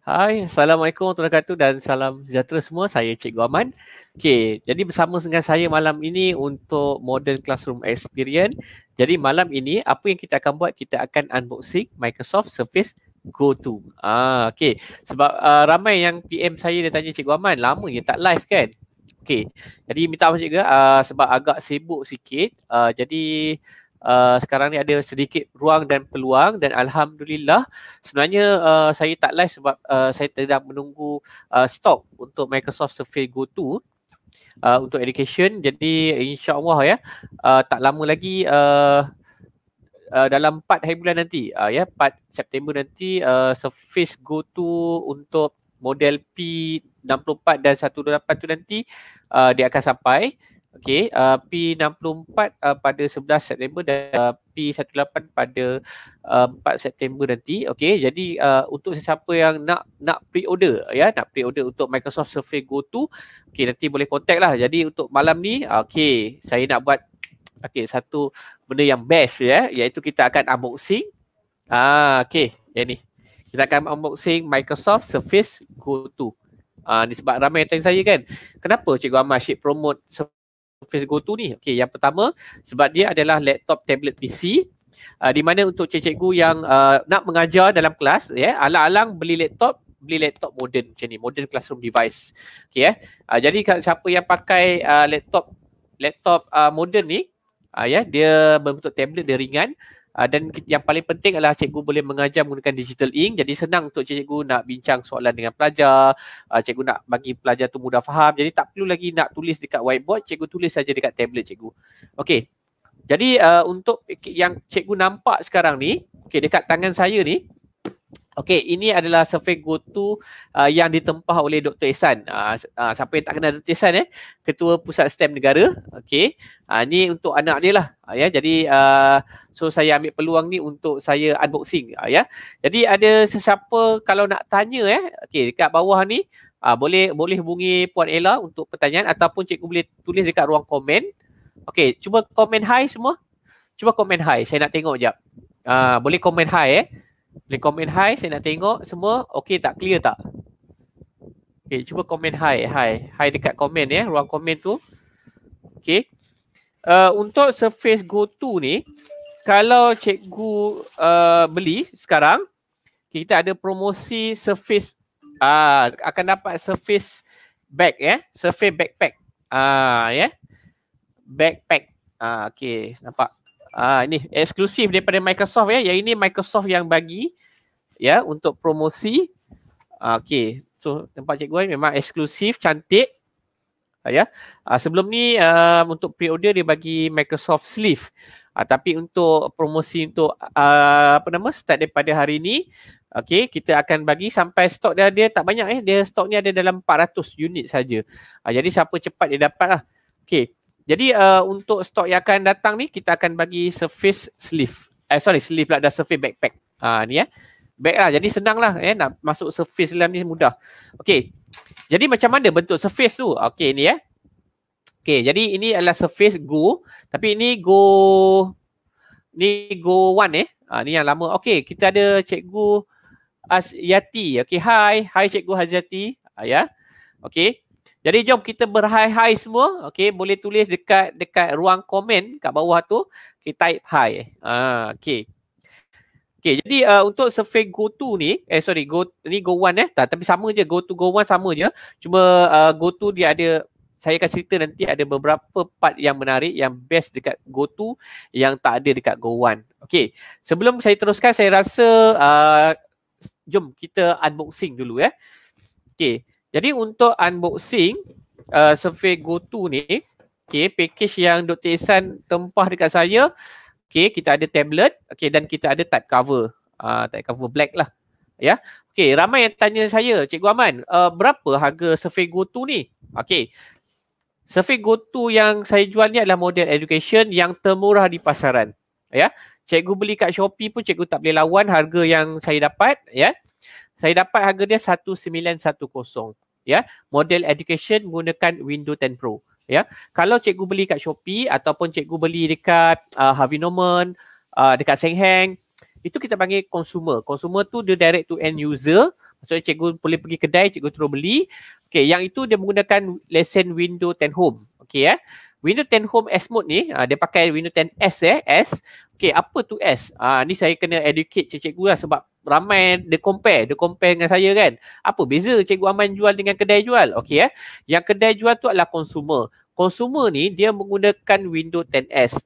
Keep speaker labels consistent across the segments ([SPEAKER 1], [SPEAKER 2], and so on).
[SPEAKER 1] Hai, Assalamualaikum warahmatullahi wabarakatuh dan salam sejahtera semua. Saya Cik Guaman. Okey, jadi bersama dengan saya malam ini untuk Modern Classroom Experience. Jadi malam ini apa yang kita akan buat? Kita akan unboxing Microsoft Surface Go To. Ah, okey. Sebab uh, ramai yang PM saya dia tanya Cikgu Aman, lama je tak live kan? Okey. Jadi minta maaf juga uh, sebab agak sibuk sikit. Uh, jadi Uh, sekarang ni ada sedikit ruang dan peluang dan alhamdulillah sebenarnya uh, saya tak live sebab uh, saya tidak menunggu uh, stok untuk Microsoft Surface Go 2 uh, untuk education jadi insyaallah ya uh, tak lama lagi uh, uh, dalam 4 hari bulan nanti uh, ya 4 September nanti uh, Surface Go 2 untuk model P64 dan 128 tu nanti uh, dia akan sampai Okey, uh, P64 uh, pada 11 September dan uh, P18 pada uh, 4 September nanti. Okey, jadi uh, untuk sesiapa yang nak nak pre-order ya, nak pre-order untuk Microsoft Surface Go 2, okey nanti boleh contact lah. Jadi untuk malam ni, okey, saya nak buat okey satu benda yang best ya, iaitu kita akan unboxing. Ah, okey, yang ni. Kita akan unboxing Microsoft Surface Go 2. Ah, uh, ni sebab ramai tanya saya kan. Kenapa Cikgu Amar asyik promote Surface Go 2 ni. Okey, yang pertama sebab dia adalah laptop tablet PC uh, di mana untuk cikgu yang uh, nak mengajar dalam kelas ya, yeah, alang-alang beli laptop beli laptop modern macam ni, modern classroom device. Okey eh. Uh, jadi kalau siapa yang pakai uh, laptop laptop uh, modern ni, uh, ya, yeah, dia berbentuk tablet dia ringan, Uh, dan yang paling penting adalah cikgu boleh mengajar menggunakan digital ink. Jadi senang untuk cikgu nak bincang soalan dengan pelajar. Uh, cikgu nak bagi pelajar tu mudah faham. Jadi tak perlu lagi nak tulis dekat whiteboard. Cikgu tulis saja dekat tablet cikgu. Okey. Jadi uh, untuk yang cikgu nampak sekarang ni, okey dekat tangan saya ni, Okey, ini adalah survey GoTo uh, yang ditempah oleh Dr. Ehsan. Uh, uh, siapa yang tak kenal Dr. Ehsan eh? Ketua Pusat STEM Negara. Okey. Uh, ini untuk anak dia lah. Uh, ya, yeah. jadi uh, so saya ambil peluang ni untuk saya unboxing uh, ya. Yeah. Jadi ada sesiapa kalau nak tanya eh, okey dekat bawah ni uh, boleh boleh hubungi Puan Ella untuk pertanyaan ataupun cikgu boleh tulis dekat ruang komen. Okey, cuba komen hi semua. Cuba komen hi. Saya nak tengok jap. Uh, boleh komen hi eh. Boleh komen hi, saya nak tengok semua okey tak, clear tak? Okey, cuba komen hi, hi. Hi dekat komen ya, ruang komen tu. Okey. Uh, untuk surface go to ni, kalau cikgu uh, beli sekarang, kita ada promosi surface uh, akan dapat surface bag ya, surface backpack. Ah uh, ya. Backpack. Ah uh, okey, nampak Ah ini eksklusif daripada Microsoft ya. Yang ini Microsoft yang bagi ya untuk promosi. Ah, okay. So tempat cikgu ini memang eksklusif, cantik. Ah, ya. Ah, sebelum ni uh, untuk pre-order dia bagi Microsoft sleeve. Ah, tapi untuk promosi untuk uh, apa nama start daripada hari ini Okay, kita akan bagi sampai stok dia, dia tak banyak eh. Dia stoknya ada dalam 400 unit saja. Ah, jadi siapa cepat dia dapat lah. Okay, jadi uh, untuk stok yang akan datang ni kita akan bagi surface sleeve. Eh sorry sleeve lah, dah surface backpack. Ha uh, ni ya. Eh. Bag lah. Jadi senang lah eh, nak masuk surface dalam ni mudah. Okay. Jadi macam mana bentuk surface tu? Okay ni ya. Eh. Okay. Jadi ini adalah surface go. Tapi ini go ni go one eh. Ha, ni yang lama. Okay. Kita ada cikgu Azyati. Okay. Hi. Hi cikgu Azyati. Ha, ya. Yeah. Okay. Jadi jom kita berhai-hai semua. Okey, boleh tulis dekat dekat ruang komen kat bawah tu. Okey, type hi. Ah, ha, okey. Okey, jadi uh, untuk survey go to ni, eh sorry, go ni go one eh. Tak, tapi sama je go to go one sama je. Cuma uh, go to dia ada saya akan cerita nanti ada beberapa part yang menarik yang best dekat go to yang tak ada dekat go one. Okey. Sebelum saya teruskan, saya rasa uh, jom kita unboxing dulu ya. Eh. Okey. Jadi untuk unboxing uh, Survey Go 2 ni, okay, package yang Dr. Ihsan tempah dekat saya, okay, kita ada tablet okay, dan kita ada type cover. Uh, type cover black lah. Ya. Yeah. Okay, ramai yang tanya saya, Cikgu Aman, uh, berapa harga Survey Go 2 ni? Okay. Survey Go 2 yang saya jual ni adalah model education yang termurah di pasaran. Ya. Yeah. Cikgu beli kat Shopee pun cikgu tak boleh lawan harga yang saya dapat. Ya. Yeah. Saya dapat harga dia 1910 ya model education menggunakan Windows 10 Pro ya kalau cikgu beli kat Shopee ataupun cikgu beli dekat uh, Harvey Norman uh, dekat Seng Heng itu kita panggil consumer consumer tu dia direct to end user maksudnya cikgu boleh pergi kedai cikgu terus beli Okay, yang itu dia menggunakan lesson Windows 10 Home Okay ya Windows 10 Home S mode ni uh, dia pakai Windows 10 S eh S Okay, apa tu S uh, ni saya kena educate cikgu lah sebab ramai dia compare, dia compare dengan saya kan. Apa beza cikgu Aman jual dengan kedai jual? Okey eh. Yang kedai jual tu adalah consumer. Consumer ni dia menggunakan Windows 10S.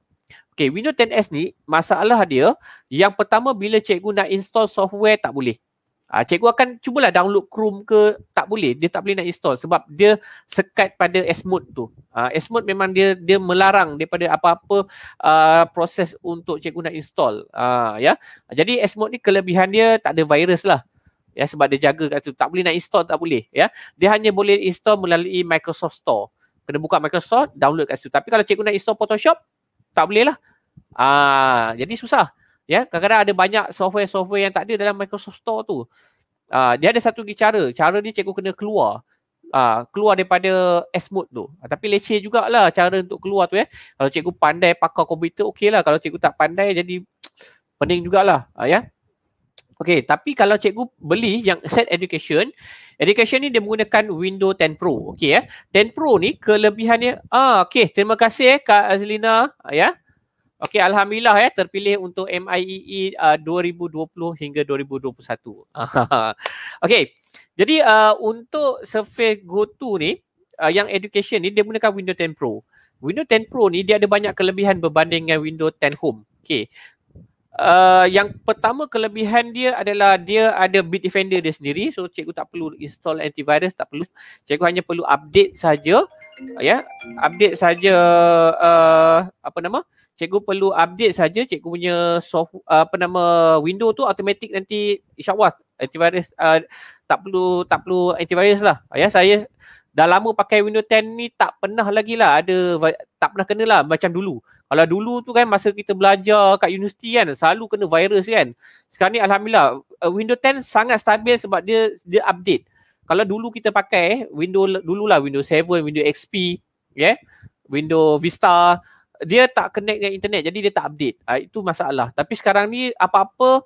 [SPEAKER 1] Okey, Windows 10S ni masalah dia yang pertama bila cikgu nak install software tak boleh. Uh, cikgu akan cubalah download Chrome ke tak boleh dia tak boleh nak install sebab dia sekat pada Xmode tu. Ah uh, Xmode memang dia dia melarang daripada apa-apa uh, proses untuk cikgu nak install. uh, ya. Yeah. Jadi Xmode ni kelebihan dia tak ada virus lah. Ya sebab dia jaga kat situ tak boleh nak install tak boleh ya. Dia hanya boleh install melalui Microsoft Store. Kena buka Microsoft, download kat situ. Tapi kalau cikgu nak install Photoshop tak boleh lah. Ah jadi susah ya kadang-kadang ada banyak software-software yang tak ada dalam Microsoft Store tu uh, dia ada satu lagi cara cara ni cikgu kena keluar uh, keluar daripada S mode tu uh, tapi leceh jugalah cara untuk keluar tu ya kalau cikgu pandai pakar komputer okey lah. kalau cikgu tak pandai jadi pening jugalah uh, ya Okey, tapi kalau cikgu beli yang set education, education ni dia menggunakan Windows 10 Pro. Okey ya. Eh? 10 Pro ni kelebihannya ah okey, terima kasih eh Kak Azlina ya. Yeah? Okey, alhamdulillah ya terpilih untuk MIEE e, uh, 2020 hingga 2021. Okey. Jadi uh, untuk Surface Go 2 ni uh, yang education ni dia gunakan Windows 10 Pro. Windows 10 Pro ni dia ada banyak kelebihan berbanding dengan Windows 10 Home. Okey. Uh, yang pertama kelebihan dia adalah dia ada Bitdefender dia sendiri so cikgu tak perlu install antivirus tak perlu cikgu hanya perlu update saja uh, ya yeah. update saja uh, apa nama uh, cikgu perlu update saja cikgu punya soft, apa nama window tu automatic nanti insyaallah antivirus uh, tak perlu tak perlu antivirus lah ya saya dah lama pakai Windows 10 ni tak pernah lagi lah ada tak pernah kena lah macam dulu kalau dulu tu kan masa kita belajar kat universiti kan selalu kena virus kan sekarang ni alhamdulillah uh, Windows 10 sangat stabil sebab dia dia update kalau dulu kita pakai eh, Windows dululah Windows 7 Windows XP ya yeah, Windows Vista dia tak connect dengan internet jadi dia tak update. Uh, itu masalah. Tapi sekarang ni apa-apa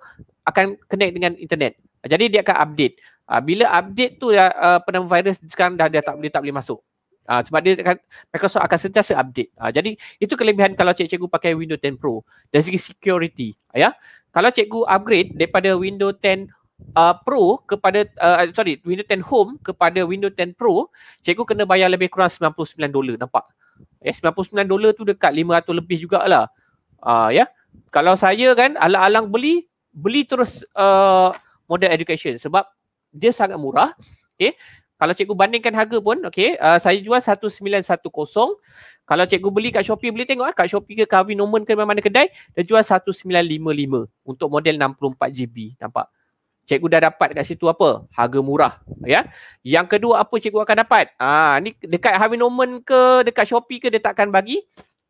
[SPEAKER 1] akan connect dengan internet. Uh, jadi dia akan update. Uh, bila update tu uh, ya, ah, apa virus sekarang dah dia tak boleh tak boleh masuk. Uh, sebab dia akan Microsoft akan sentiasa update. Uh, jadi itu kelebihan kalau cikgu pakai Windows 10 Pro dari segi security. Uh, ya. Kalau cikgu upgrade daripada Windows 10 Uh, Pro kepada uh, sorry Windows 10 Home kepada Windows 10 Pro cikgu kena bayar lebih kurang 99 dolar nampak Eh 99 dolar tu dekat 500 lebih jugalah. Uh, ya. Kalau saya kan alang-alang beli, beli terus uh, model education sebab dia sangat murah. Okay. Kalau cikgu bandingkan harga pun, okay, uh, saya jual 1910. Kalau cikgu beli kat Shopee, boleh tengok lah kat Shopee ke Carvey Norman ke mana-mana kedai, dia jual 1955 untuk model 64GB. Nampak? cikgu dah dapat kat situ apa? Harga murah, ya. Yang kedua apa cikgu akan dapat? Ah, ni dekat Harvey Norman ke dekat Shopee ke dia tak akan bagi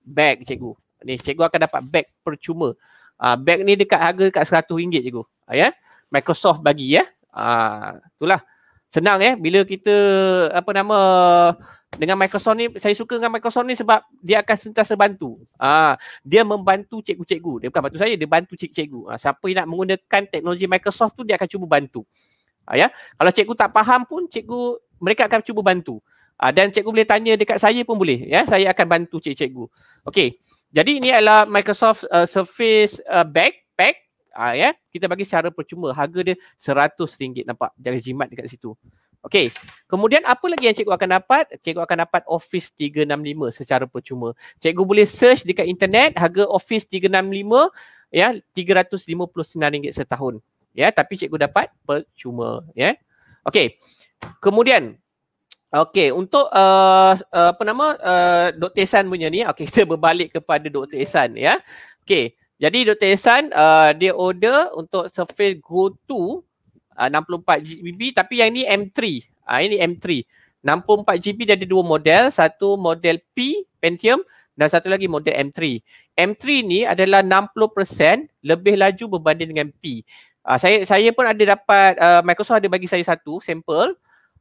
[SPEAKER 1] bag cikgu. Ni cikgu akan dapat bag percuma. Ah, bag ni dekat harga dekat RM100 cikgu. Ah, ya. Microsoft bagi ya. Ah, itulah. Senang eh bila kita apa nama dengan Microsoft ni saya suka dengan Microsoft ni sebab dia akan sentiasa bantu. Ah ha, dia membantu cikgu-cikgu. Dia bukan bantu saya, dia bantu cikgu-cikgu. Ha, siapa yang nak menggunakan teknologi Microsoft tu dia akan cuba bantu. Ha, ya. Kalau cikgu tak faham pun cikgu mereka akan cuba bantu. Ha, dan cikgu boleh tanya dekat saya pun boleh ya. Saya akan bantu cikgu-cikgu. Okey. Jadi ini adalah Microsoft uh, Surface uh, backpack. Ha, ya. Kita bagi secara percuma harga dia RM100 nampak. Jangan jimat dekat situ. Okey. Kemudian apa lagi yang cikgu akan dapat? Cikgu akan dapat Office 365 secara percuma. Cikgu boleh search dekat internet harga Office 365 ya RM359 setahun. Ya, tapi cikgu dapat percuma, ya. Okey. Kemudian Okey, untuk uh, uh, apa nama uh, Dr. Ihsan punya ni, okey kita berbalik kepada Dr. Ihsan ya. Okey, jadi Dr. Ihsan uh, dia order untuk Surface Go 2 uh, 64 GB tapi yang ni M3. Ah uh, ini M3. 64 GB dia ada dua model, satu model P Pentium dan satu lagi model M3. M3 ni adalah 60% lebih laju berbanding dengan P. Uh, saya saya pun ada dapat uh, Microsoft ada bagi saya satu sampel.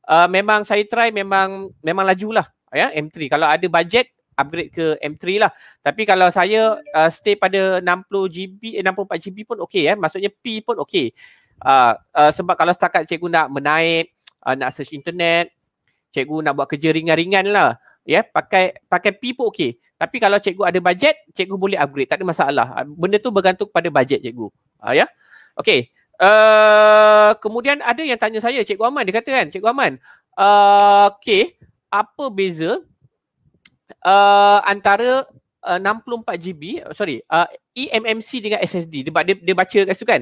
[SPEAKER 1] Uh, memang saya try memang memang lajulah ya M3. Kalau ada budget upgrade ke M3 lah. Tapi kalau saya uh, stay pada 60 GB eh, 64 GB pun okey eh. Maksudnya P pun okey uh, sebab kalau setakat cikgu nak menaik uh, nak search internet cikgu nak buat kerja ringan-ringan lah ya yeah, pakai pakai P pun okey tapi kalau cikgu ada bajet cikgu boleh upgrade tak ada masalah benda tu bergantung pada bajet cikgu uh, ya yeah? okey uh, kemudian ada yang tanya saya cikgu Aman dia kata kan cikgu Aman uh, okey apa beza uh, antara uh, 64 GB sorry uh, eMMC dengan SSD sebab dia, dia baca kat situ kan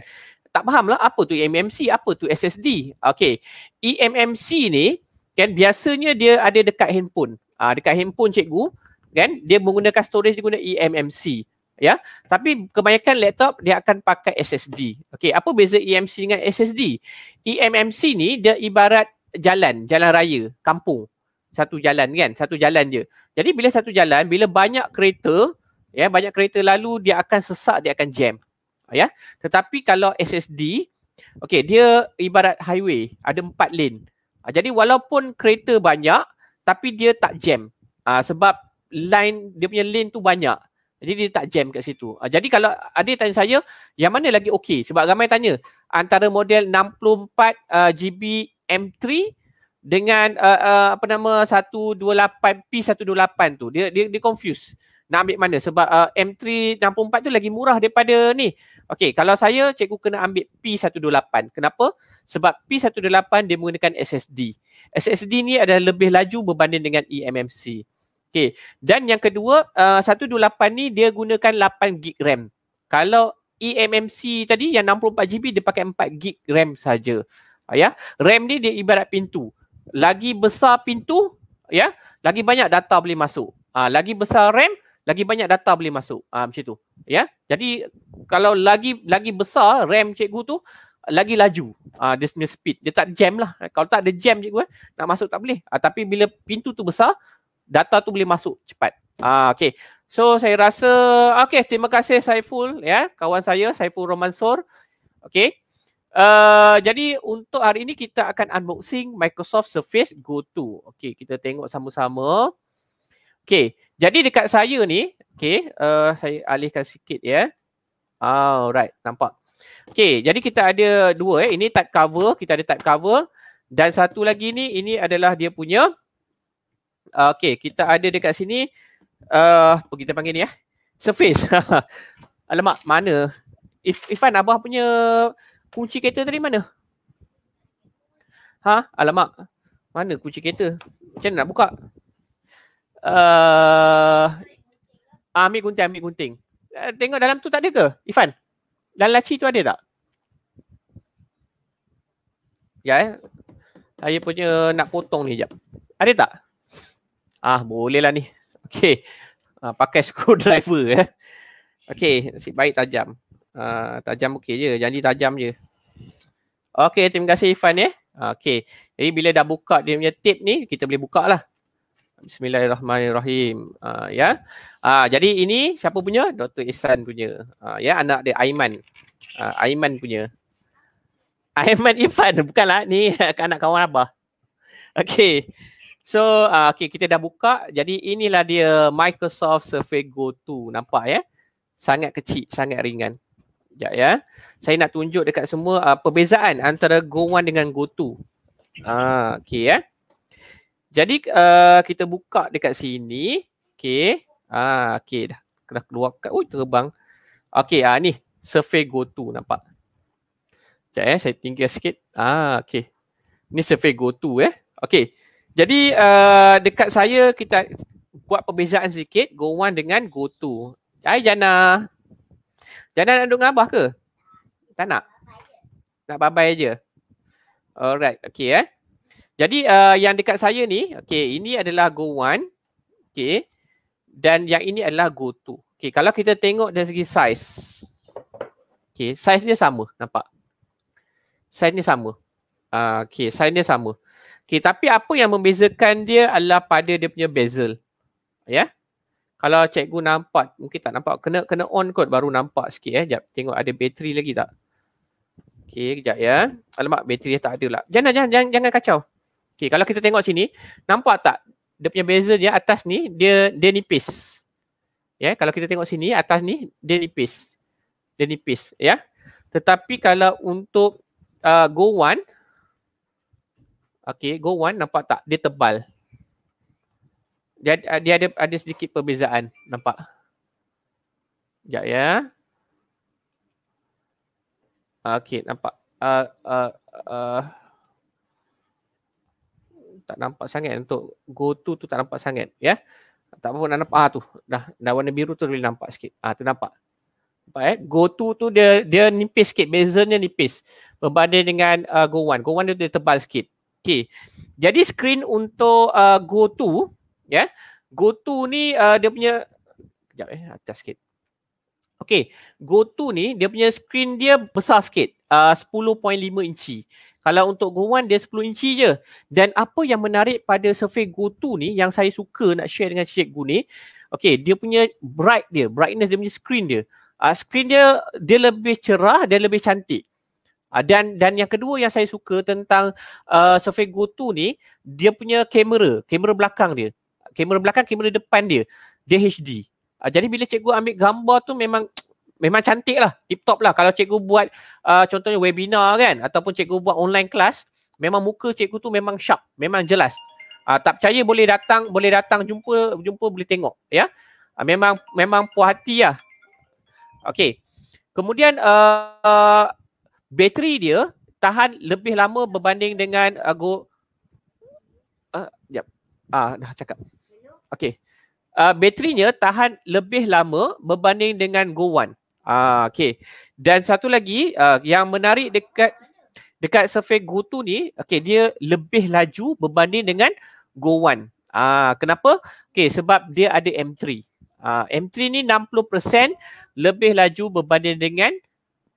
[SPEAKER 1] tak faham lah apa tu eMMC, apa tu SSD. Okay, eMMC ni kan biasanya dia ada dekat handphone. Uh, dekat handphone cikgu kan dia menggunakan storage dia guna eMMC. Ya, tapi kebanyakan laptop dia akan pakai SSD. Okay, apa beza eMMC dengan SSD? eMMC ni dia ibarat jalan, jalan raya, kampung. Satu jalan kan, satu jalan je. Jadi bila satu jalan, bila banyak kereta, ya banyak kereta lalu dia akan sesak, dia akan jam. Ah, ya. Tetapi kalau SSD, okey dia ibarat highway, ada empat lane. Ha, jadi walaupun kereta banyak tapi dia tak jam. Ha, sebab line dia punya lane tu banyak. Jadi dia tak jam kat situ. Ha, jadi kalau ada tanya saya, yang mana lagi okey? Sebab ramai tanya antara model 64 uh, GB M3 dengan uh, uh, apa nama 128 P128 tu. Dia dia dia confuse nak ambil mana sebab uh, M364 tu lagi murah daripada ni. Okey, kalau saya cikgu kena ambil P128. Kenapa? Sebab P128 dia menggunakan SSD. SSD ni ada lebih laju berbanding dengan eMMC. Okey, dan yang kedua uh, 128 ni dia gunakan 8GB RAM. Kalau eMMC tadi yang 64GB dia pakai 4GB RAM saja. Uh, ya. RAM ni dia ibarat pintu. Lagi besar pintu, ya, lagi banyak data boleh masuk. uh, lagi besar RAM, lagi banyak data boleh masuk uh, macam tu ya yeah? jadi kalau lagi lagi besar RAM cikgu tu lagi laju uh, dia punya speed dia tak jam lah kalau tak ada jam cikgu eh, nak masuk tak boleh uh, tapi bila pintu tu besar data tu boleh masuk cepat uh, okay so saya rasa okay terima kasih Saiful ya yeah? kawan saya Saiful Romansor okay Uh, jadi untuk hari ini kita akan unboxing Microsoft Surface Go 2. Okey, kita tengok sama-sama. Okay, jadi dekat saya ni, okay, uh, eh, saya alihkan sikit ya. Yeah. Alright, nampak. Okay, jadi kita ada dua eh. Ini type cover, kita ada type cover. Dan satu lagi ni, ini adalah dia punya. Eh, okay, kita ada dekat sini. Uh, apa kita panggil ni ya? Eh? Surface. Alamak, mana? If, Ifan, Abah punya kunci kereta tadi mana? Ha? Alamak. Mana kunci kereta? Macam mana nak buka? uh, ah, ambil gunting, ambil gunting. Uh, tengok dalam tu tak ada ke, Ifan? Dalam laci tu ada tak? Ya, eh? saya punya nak potong ni jap. Ada tak? Ah, bolehlah lah ni. Okay. Uh, ah, pakai screwdriver eh. Okay, nasib baik tajam. Uh, tajam okey je, janji tajam je. Okay, terima kasih Ifan eh. Okay, jadi bila dah buka dia punya tape ni, kita boleh buka lah. Bismillahirrahmanirrahim. Uh, ya. Yeah. Uh, jadi ini siapa punya? Dr. Ihsan punya. Uh, ya, yeah. anak dia Aiman. Uh, Aiman punya. Aiman Ifan bukanlah ni anak kawan abah. Okay. So, uh, okey kita dah buka. Jadi inilah dia Microsoft Surface Go 2. Nampak ya? Yeah? Sangat kecil, sangat ringan. Sekejap ya. Saya nak tunjuk dekat semua uh, perbezaan antara Go 1 dengan Go 2. Ah, uh, okey ya. Yeah? Jadi uh, kita buka dekat sini. Okay. Ah, okay dah. Dah keluar kat. Oh, terbang. Okay, ah, ni. Survey go to nampak. Sekejap eh, saya tinggal sikit. Ah, okay. Ni survey go to eh. Okay. Jadi uh, dekat saya kita buat perbezaan sikit go one dengan go to. Hai Jana. Jana nak duduk dengan Abah ke? Tak nak? Nak bye-bye je. Alright, okay eh. Jadi uh, yang dekat saya ni, okay, ini adalah go one, okay, dan yang ini adalah go two. Okay, kalau kita tengok dari segi size, okay, size dia sama, nampak? Size ni sama. Uh, okay, size dia sama. Okay, tapi apa yang membezakan dia adalah pada dia punya bezel. Ya? Yeah? Kalau cikgu nampak, mungkin tak nampak. Kena kena on kot baru nampak sikit eh. Sekejap, tengok ada bateri lagi tak? Okay, kejap ya. Alamak, bateri dia tak ada lah. Jangan, jangan, jangan, jangan kacau. Okey, kalau kita tengok sini, nampak tak dia punya beza dia atas ni dia dia nipis. Ya, yeah, kalau kita tengok sini atas ni dia nipis. Dia nipis, ya. Yeah. Tetapi kalau untuk uh, go one okey, go one nampak tak dia tebal. Dia, dia ada ada sedikit perbezaan, nampak. Sekejap ya. Okey, nampak. Uh, uh, uh, tak nampak sangat untuk go to tu tak nampak sangat ya yeah? tak apa nak nampak ah tu dah dah warna biru tu boleh nampak sikit ah tu nampak nampak eh go to tu dia dia nipis sikit bezanya nipis berbanding dengan uh, go one go one dia, dia tebal sikit okey jadi screen untuk uh, go to ya yeah? go to ni uh, dia punya kejap eh atas sikit okey go to ni dia punya screen dia besar sikit uh, 10.5 inci kalau untuk Go 1 dia 10 inci je. Dan apa yang menarik pada Surface Go 2 ni yang saya suka nak share dengan cikgu ni, okay dia punya bright dia, brightness dia punya screen dia. Uh, screen dia dia lebih cerah, dia lebih cantik. Uh, dan dan yang kedua yang saya suka tentang uh, ah, Surface Go 2 ni, dia punya kamera, kamera belakang dia. Kamera belakang, kamera depan dia, dia HD. Uh, jadi bila cikgu ambil gambar tu memang memang cantik lah, tip top lah. Kalau cikgu buat uh, contohnya webinar kan, ataupun cikgu buat online kelas, memang muka cikgu tu memang sharp, memang jelas. Uh, tak percaya boleh datang, boleh datang jumpa, jumpa boleh tengok. Ya, uh, memang memang puas hati lah. Okay. Kemudian uh, uh, bateri dia tahan lebih lama berbanding dengan uh, go. Uh, ah, uh, uh, dah cakap. Okay. Uh, ah, baterinya tahan lebih lama berbanding dengan Go One. Ah, okay. Dan satu lagi uh, yang menarik dekat dekat survey Go2 ni, okay, dia lebih laju berbanding dengan Go1. Ah, kenapa? Okay, sebab dia ada M3. Ah, M3 ni 60% lebih laju berbanding dengan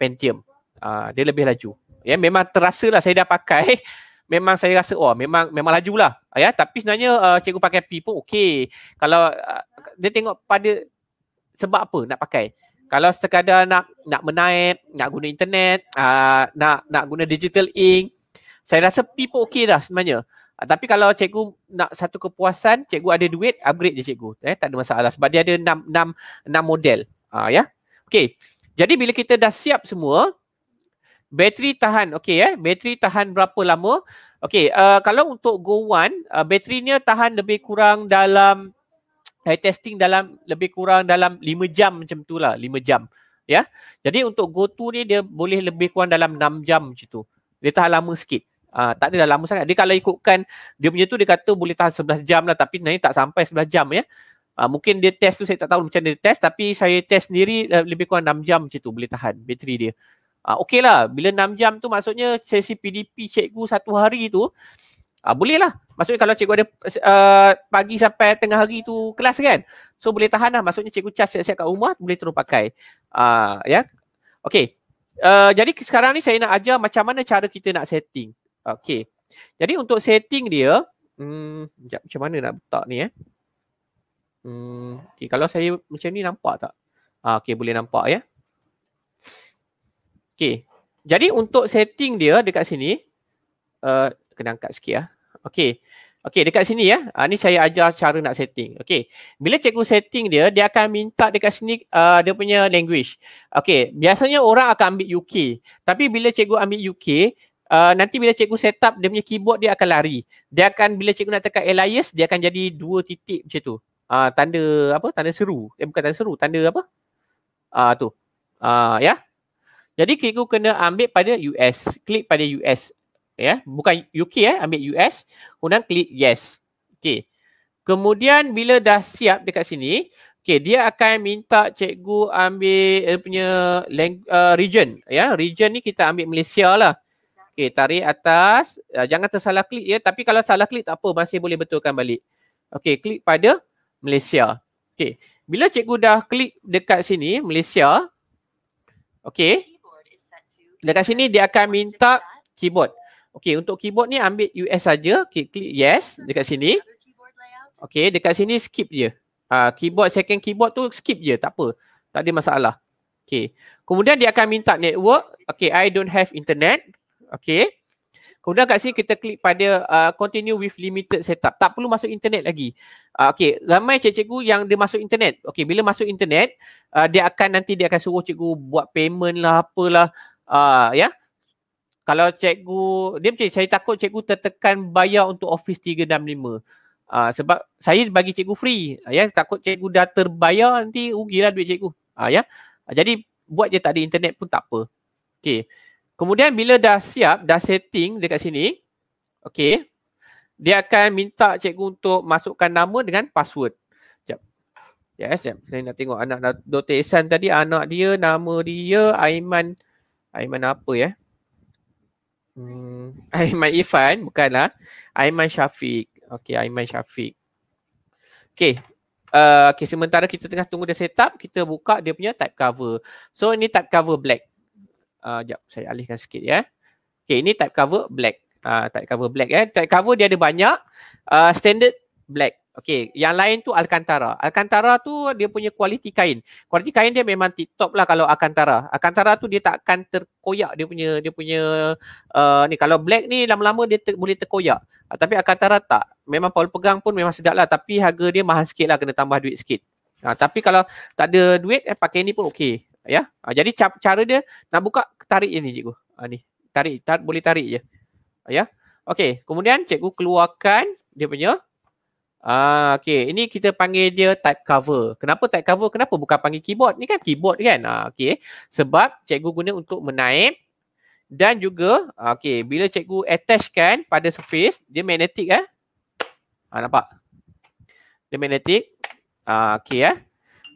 [SPEAKER 1] Pentium. Ah, dia lebih laju. Ya, memang terasa lah saya dah pakai. Memang saya rasa, wah, oh, memang memang laju lah. Ya, tapi sebenarnya uh, cikgu pakai P pun okey. Kalau uh, dia tengok pada sebab apa nak pakai kalau sekadar nak nak menaip, nak guna internet, uh, nak nak guna digital ink, saya rasa people okey dah sebenarnya. Uh, tapi kalau cikgu nak satu kepuasan, cikgu ada duit, upgrade je cikgu. Eh, tak ada masalah sebab dia ada enam enam enam model. Uh, ya. Yeah? Okey. Jadi bila kita dah siap semua, bateri tahan, okey eh, bateri tahan berapa lama? Okey, uh, kalau untuk Go One, uh, baterinya tahan lebih kurang dalam saya testing dalam lebih kurang dalam 5 jam macam tu lah 5 jam ya jadi untuk go to ni dia boleh lebih kurang dalam 6 jam macam tu dia tahan lama sikit uh, tak ada dah lama sangat dia kalau ikutkan dia punya tu dia kata boleh tahan 11 jam lah tapi nanti tak sampai 11 jam ya uh, mungkin dia test tu saya tak tahu macam dia test tapi saya test sendiri uh, lebih kurang 6 jam macam tu boleh tahan bateri dia uh, okey lah bila 6 jam tu maksudnya sesi PDP cikgu satu hari tu Ah boleh lah. Maksudnya kalau cikgu ada uh, pagi sampai tengah hari tu kelas kan. So boleh tahan lah. Maksudnya cikgu cas siap-siap kat rumah boleh terus pakai. Uh, ah yeah. ya. Okay. Uh, eh, jadi sekarang ni saya nak ajar macam mana cara kita nak setting. Okay. Jadi untuk setting dia. Hmm, sekejap macam mana nak letak ni eh. Hmm, okay, kalau saya macam ni nampak tak? Ah, okay boleh nampak ya. Okay. Jadi untuk setting dia dekat sini. Uh, kena angkat sikit lah. Okey. Okey dekat sini ya. Ha, ni saya ajar cara nak setting. Okey. Bila cikgu setting dia, dia akan minta dekat sini uh, dia punya language. Okey. Biasanya orang akan ambil UK. Tapi bila cikgu ambil UK, uh, ah, nanti bila cikgu set up dia punya keyboard dia akan lari. Dia akan bila cikgu nak tekan alias, dia akan jadi dua titik macam tu. Ha, tanda apa? Tanda seru. Eh bukan tanda seru. Tanda apa? Ah tu. Ah ya. Jadi cikgu kena ambil pada US. Klik pada US ya yeah. bukan UK ya eh. ambil US kemudian klik yes okey kemudian bila dah siap dekat sini okey dia akan minta cikgu ambil punya uh, region ya yeah. region ni kita ambil Malaysia lah okey tarik atas uh, jangan tersalah klik ya yeah. tapi kalau salah klik tak apa masih boleh betulkan balik okey klik pada Malaysia okey bila cikgu dah klik dekat sini Malaysia okey dekat sini dia akan minta keyboard Okay, untuk keyboard ni ambil US saja. Okay, klik yes dekat sini. Okay, dekat sini skip je. Uh, keyboard second keyboard tu skip je, tak apa. Tak ada masalah. Okay, Kemudian dia akan minta network. Okay, I don't have internet. Okay, Kemudian kat sini kita klik pada uh, continue with limited setup. Tak perlu masuk internet lagi. Uh, okay, ramai cikgu yang dia masuk internet. Okay, bila masuk internet, uh, dia akan nanti dia akan suruh cikgu buat payment lah apalah. Uh, ya. Yeah? kalau cikgu dia macam saya takut cikgu tertekan bayar untuk office 365 Uh, sebab saya bagi cikgu free uh, ya takut cikgu dah terbayar nanti rugilah oh, duit cikgu uh, ya uh, jadi buat je tak ada internet pun tak apa okey kemudian bila dah siap dah setting dekat sini okey dia akan minta cikgu untuk masukkan nama dengan password ya yes, jap saya nak tengok anak Dr. Ihsan tadi anak dia nama dia Aiman Aiman apa ya eh? Hmm, Aiman Ifan bukanlah Aiman Syafiq. Okey Aiman Syafiq. Okey. Uh, okay, sementara kita tengah tunggu dia setup, kita buka dia punya type cover. So ini type cover black. Ah uh, jap saya alihkan sikit ya. Okey, ini type cover black. Ah uh, type cover black eh. Type cover dia ada banyak. Uh, standard black. Okey, yang lain tu Alcantara. Alcantara tu dia punya kualiti kain. Kualiti kain dia memang tip top lah kalau Alcantara. Alcantara tu dia tak akan terkoyak dia punya dia punya uh, ni kalau black ni lama-lama dia ter, boleh terkoyak. Uh, tapi Alcantara tak. Memang Paul pegang pun memang sedap lah tapi harga dia mahal sikit lah kena tambah duit sikit. Uh, tapi kalau tak ada duit eh pakai ni pun okey. Ya. Yeah? Uh, jadi ca- cara dia nak buka tarik je ni cikgu. Uh, ni. Tarik tar- boleh tarik je. ya. Yeah? Okey, kemudian cikgu keluarkan dia punya Ah, okay. Ini kita panggil dia type cover. Kenapa type cover? Kenapa bukan panggil keyboard? Ni kan keyboard kan? Ah, okay. Sebab cikgu guna untuk menaik dan juga, ah, okay, bila cikgu attachkan pada surface, dia magnetik eh. Ha, nampak? Dia magnetik. Ah, okay eh.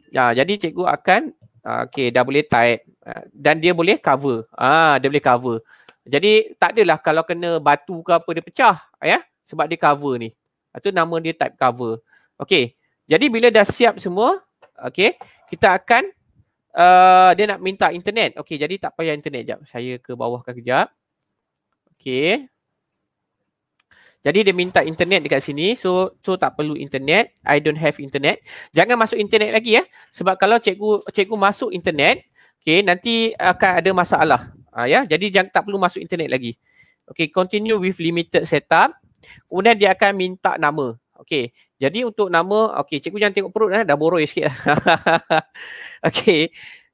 [SPEAKER 1] Ya, jadi cikgu akan, ah, okay, dah boleh tight. Dan dia boleh cover. Ah, dia boleh cover. Jadi tak adalah kalau kena batu ke apa dia pecah. Ya? Sebab dia cover ni. Itu nama dia type cover. Okey. Jadi bila dah siap semua, okey, kita akan uh, dia nak minta internet. Okey, jadi tak payah internet jap. Saya ke bawah kan kejap. Okey. Jadi dia minta internet dekat sini. So so tak perlu internet. I don't have internet. Jangan masuk internet lagi ya. Sebab kalau cikgu cikgu masuk internet, okey, nanti akan ada masalah. Uh, ya. Jadi jangan tak perlu masuk internet lagi. Okay, continue with limited setup. Kemudian dia akan minta nama. Okey. Jadi untuk nama, okey cikgu jangan tengok perut eh, dah boroi sikit. okey.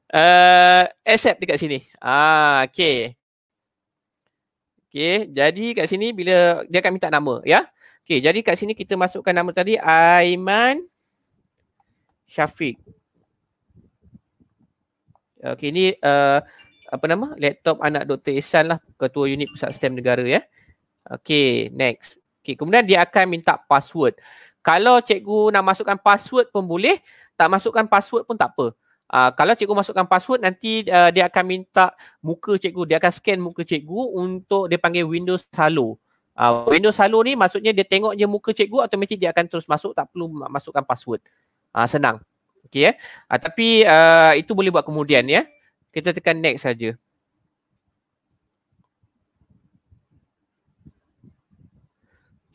[SPEAKER 1] Uh, accept dekat sini. Ah, okey. Okey, jadi kat sini bila dia akan minta nama, ya. Okey, jadi kat sini kita masukkan nama tadi Aiman Syafiq. Okey, ni uh, eh, apa nama? Laptop anak Dr. Ihsan lah, ketua unit pusat STEM negara ya. Eh. Okay, next. Okay, kemudian dia akan minta password. Kalau cikgu nak masukkan password pun boleh, tak masukkan password pun tak apa. Uh, kalau cikgu masukkan password, nanti uh, dia akan minta muka cikgu. Dia akan scan muka cikgu untuk dia panggil Windows Hello. Uh, Windows Hello ni maksudnya dia tengok je muka cikgu, automatik dia akan terus masuk, tak perlu masukkan password. Uh, senang. Okay, eh? Ya. uh, tapi uh, itu boleh buat kemudian ya. Kita tekan next saja.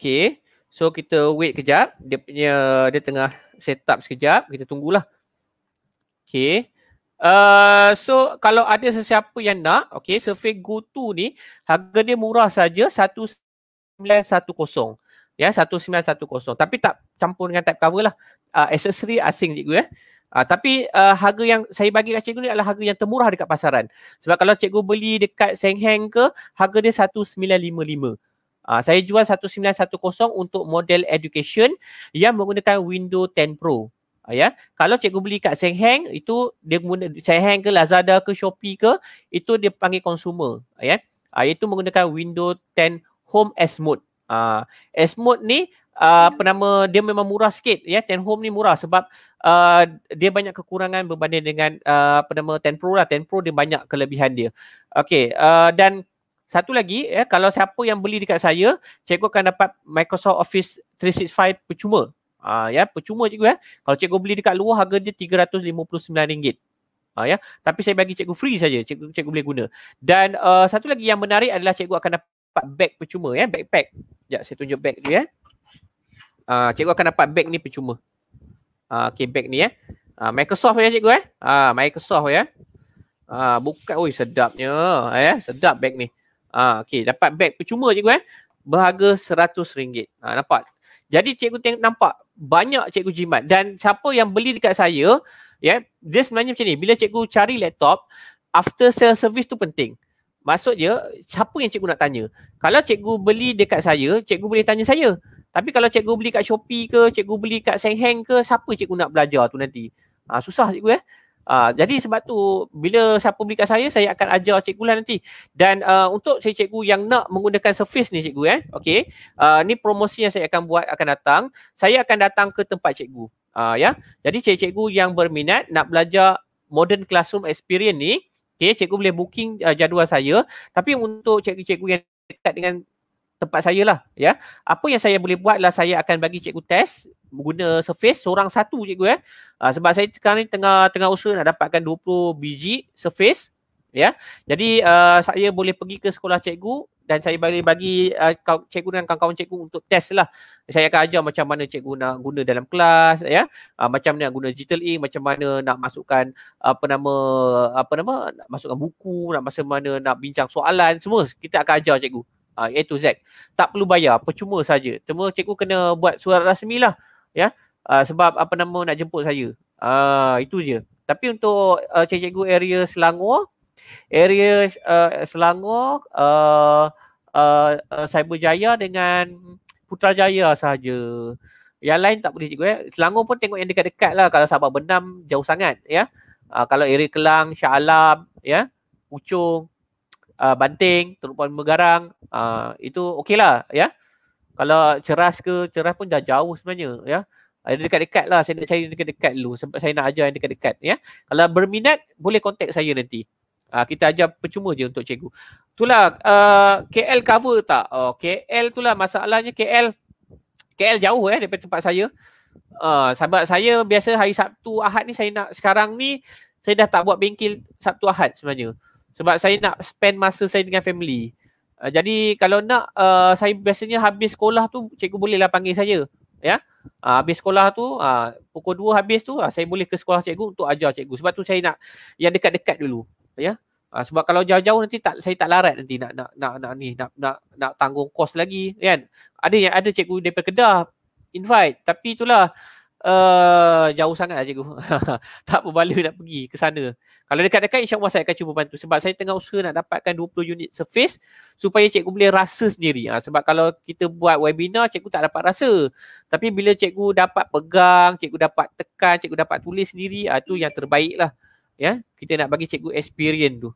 [SPEAKER 1] Okay. So kita wait kejap. Dia punya dia tengah set up sekejap. Kita tunggulah. Okay. Uh, so kalau ada sesiapa yang nak, okay, Surface Go 2 ni harga dia murah saja 1910. Ya, 1910. Tapi tak campur dengan type cover lah. Uh, accessory asing cikgu ya. Uh, tapi uh, harga yang saya bagi kat cikgu ni adalah harga yang termurah dekat pasaran. Sebab kalau cikgu beli dekat Seng ke, harga dia 1955. Ah, saya jual 1910 untuk model education yang menggunakan Windows 10 Pro. Uh, ya. Yeah. Kalau cikgu beli kat Seng itu dia guna Seng Heng ke Lazada ke Shopee ke itu dia panggil consumer. Uh, ya. Yeah. Uh, iaitu menggunakan Windows 10 Home S Mode. Uh, S Mode ni Uh, apa nama dia memang murah sikit ya yeah. 10 home ni murah sebab uh, dia banyak kekurangan berbanding dengan uh, apa nama 10 pro lah 10 pro dia banyak kelebihan dia okey uh, dan satu lagi ya kalau siapa yang beli dekat saya cikgu akan dapat Microsoft Office 365 percuma ah ya percuma cikgu ya kalau cikgu beli dekat luar harga dia RM359 ah ya tapi saya bagi cikgu free saja cikgu cikgu boleh guna dan uh, satu lagi yang menarik adalah cikgu akan dapat bag percuma ya backpack jap saya tunjuk bag dia ya ah cikgu akan dapat bag ni percuma ah okey bag ni ya ah Microsoft ya cikgu eh ah Microsoft ya ah bukan oi sedapnya ya sedap bag ni Ah, okey, dapat beg percuma cikgu eh. Berharga seratus ringgit. Ah, nampak. Jadi cikgu tengok nampak banyak cikgu jimat dan siapa yang beli dekat saya, ya, yeah, dia sebenarnya macam ni. Bila cikgu cari laptop, after sale service tu penting. Maksudnya, siapa yang cikgu nak tanya? Kalau cikgu beli dekat saya, cikgu boleh tanya saya. Tapi kalau cikgu beli kat Shopee ke, cikgu beli kat Sengheng ke, siapa cikgu nak belajar tu nanti? Ah, susah cikgu eh. Uh, jadi sebab tu bila siapa beli saya saya akan ajar cikgu lah nanti dan uh, untuk cikgu-cikgu yang nak menggunakan service ni cikgu eh okay? uh, ah, ni promosi yang saya akan buat akan datang saya akan datang ke tempat cikgu uh, ya jadi cikgu-cikgu yang berminat nak belajar modern classroom experience ni okay? cikgu boleh booking uh, jadual saya tapi untuk cikgu-cikgu yang dekat dengan tempat saya lah ya apa yang saya boleh buat lah saya akan bagi cikgu test guna surface seorang satu cikgu ya ha, sebab saya sekarang ni tengah tengah usaha nak dapatkan 20 biji surface ya jadi uh, saya boleh pergi ke sekolah cikgu dan saya boleh bagi uh, cikgu dengan kawan-kawan cikgu untuk test lah. Saya akan ajar macam mana cikgu nak guna dalam kelas ya. Uh, macam mana nak guna digital ink, macam mana nak masukkan apa nama apa nama nak masukkan buku, nak macam mana nak bincang soalan semua kita akan ajar cikgu uh, ah, iaitu Z. Tak perlu bayar, percuma saja. Cuma cikgu kena buat surat rasmi lah. Ya? Uh, sebab apa nama nak jemput saya. Uh, itu je. Tapi untuk uh, cikgu-cikgu area Selangor, area uh, Selangor, uh, uh, Cyberjaya dengan Putrajaya saja. Yang lain tak boleh cikgu ya. Selangor pun tengok yang dekat-dekat lah. Kalau Sabah Benam, jauh sangat ya. Uh, kalau area Kelang, Shah Alam, ya. Pucung, uh, banting, teluk pun menggarang, uh, ah, itu okey lah ya. Kalau ceras ke, ceras pun dah jauh sebenarnya ya. Ada ah, dekat-dekat lah, saya nak cari dekat-dekat dulu sebab saya nak ajar yang dekat-dekat ya. Kalau berminat, boleh kontak saya nanti. Uh, kita ajar percuma je untuk cikgu. Itulah, uh, KL cover tak? Oh, KL itulah masalahnya KL. KL jauh eh daripada tempat saya. Uh, sahabat saya biasa hari Sabtu Ahad ni saya nak sekarang ni saya dah tak buat bengkel Sabtu Ahad sebenarnya sebab saya nak spend masa saya dengan family. Uh, jadi kalau nak uh, saya biasanya habis sekolah tu cikgu bolehlah panggil saya. Ya. Uh, habis sekolah tu uh, pukul 2 habis tu uh, saya boleh ke sekolah cikgu untuk ajar cikgu. Sebab tu saya nak yang dekat-dekat dulu. Ya. Uh, sebab kalau jauh-jauh nanti tak saya tak larat nanti nak nak nak nak ni nak nak nak tanggung kos lagi kan. Ada yang ada cikgu daripada Kedah invite tapi itulah uh, jauh sangatlah cikgu. tak berbaloi nak pergi ke sana. Kalau dekat-dekat insyaAllah saya akan cuba bantu sebab saya tengah usaha nak dapatkan 20 unit surface supaya cikgu boleh rasa sendiri. Ha, sebab kalau kita buat webinar cikgu tak dapat rasa. Tapi bila cikgu dapat pegang, cikgu dapat tekan, cikgu dapat tulis sendiri ha, tu yang terbaik lah. Ya, kita nak bagi cikgu experience tu.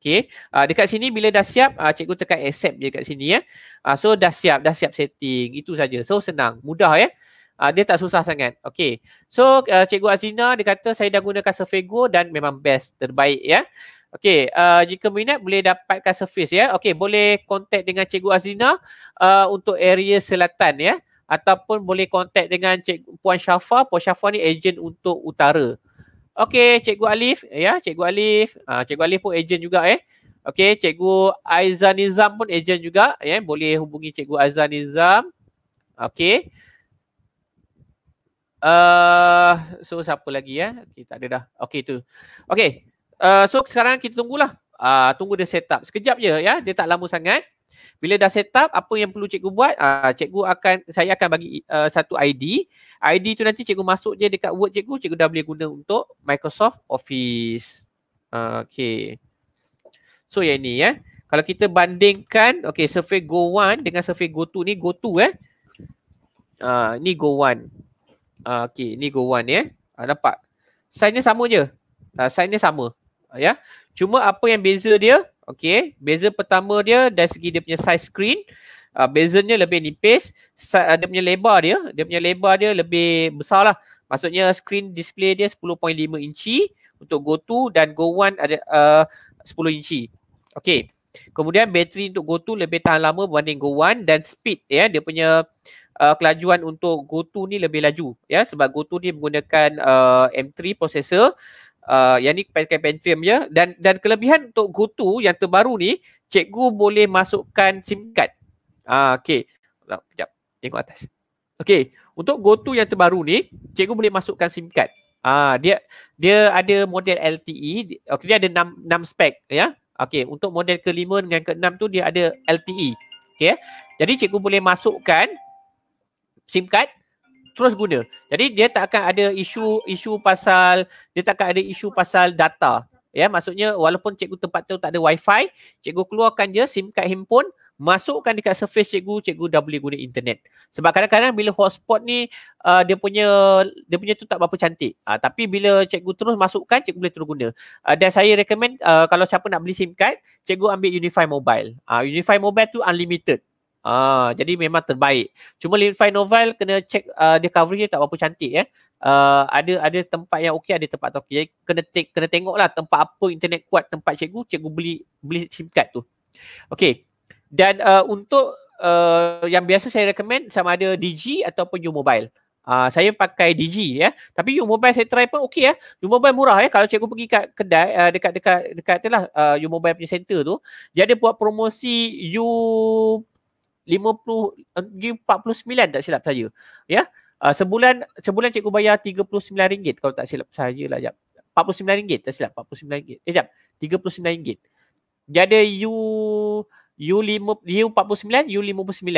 [SPEAKER 1] Okay. Uh, dekat sini bila dah siap, uh, cikgu tekan accept je dekat sini ya. Uh, so dah siap, dah siap setting. Itu saja. So senang, mudah ya uh, dia tak susah sangat. Okay. So uh, Cikgu Azina dia kata saya dah gunakan Surface Go dan memang best terbaik ya. Okay, uh, ah, jika minat boleh dapatkan surface ya. Okay, boleh contact dengan Cikgu Azina uh, untuk area selatan ya. Ataupun boleh contact dengan Cikgu Puan Syafa. Puan Syafa ni agent untuk utara. Okay, Cikgu Alif. Ya, Cikgu Alif. Uh, Cikgu Alif pun agent juga eh. Okay, Cikgu Aizan Nizam pun agent juga. Ya, boleh hubungi Cikgu Aizan Nizam. Okay. Uh, so siapa lagi ya? Eh? Okay, tak ada dah. Okay tu. Okay. Uh, eh, so sekarang kita tunggulah. Uh, tunggu dia set up. Sekejap je ya. Dia tak lama sangat. Bila dah set up, apa yang perlu cikgu buat? Uh, cikgu akan, saya akan bagi uh, satu ID. ID tu nanti cikgu masuk je dekat Word cikgu. Cikgu dah boleh guna untuk Microsoft Office. Uh, ah, okay. So yang ni ya. Kalau kita bandingkan, okay, Surface Go 1 dengan Surface Go 2 ni, Go 2 eh. Uh, ni Go 1. Uh, ah, okay, ni go one ya. Yeah. Uh, nampak? Sign dia sama je. Uh, sign dia sama. Uh, ya. Cuma apa yang beza dia? Okay. Beza pertama dia dari segi dia punya size screen. Uh, bezanya lebih nipis. Sa- dia punya lebar dia. Dia punya lebar dia lebih besar lah. Maksudnya screen display dia 10.5 inci untuk go Two dan go One ada uh, 10 inci. Okay. Kemudian bateri untuk go 2 lebih tahan lama berbanding go One dan speed ya. Dia punya uh, kelajuan untuk GoTo ni lebih laju ya sebab GoTo ni menggunakan uh, M3 processor uh, yang ni pakai Pentium ya dan dan kelebihan untuk GoTo yang terbaru ni cikgu boleh masukkan SIM card. Ah okey. Sekejap. Tengok atas. Okey, untuk GoTo yang terbaru ni cikgu boleh masukkan SIM card. Ah dia dia ada model LTE. Okey dia ada 6 6 spek ya. Okey, untuk model kelima dengan keenam tu dia ada LTE. Okey. Ya. Jadi cikgu boleh masukkan SIM card terus guna. Jadi dia tak akan ada isu isu pasal dia tak akan ada isu pasal data. Ya, maksudnya walaupun cikgu tempat tu tak ada wifi, cikgu keluarkan je SIM card handphone masukkan dekat surface cikgu, cikgu dah boleh guna internet. Sebab kadang-kadang bila hotspot ni uh, dia punya dia punya tu tak berapa cantik. Uh, tapi bila cikgu terus masukkan, cikgu boleh terus guna. Uh, dan saya recommend uh, kalau siapa nak beli SIM card, cikgu ambil Unify Mobile. Uh, Unify Mobile tu unlimited. Ah, jadi memang terbaik. Cuma Linfine Novel kena check uh, dia coverage dia tak berapa cantik ya. Eh. Uh, ada ada tempat yang okey ada tempat tak okey kena take, kena tengoklah tempat apa internet kuat tempat cikgu cikgu beli beli sim card tu okey dan uh, untuk uh, yang biasa saya recommend sama ada DG ataupun U Mobile uh, ah, saya pakai DG ya tapi U Mobile saya try pun okey ya U Mobile murah ya kalau cikgu pergi kat kedai uh, dekat dekat dekat itulah uh, U Mobile punya center tu dia ada buat promosi U 50 RM49 uh, tak silap saya. Ya. Uh, sebulan sebulan cikgu bayar RM39 kalau tak silap saya lah jap. RM49 tak silap RM49. Eh jap RM39. Jadi U U5 U49 U59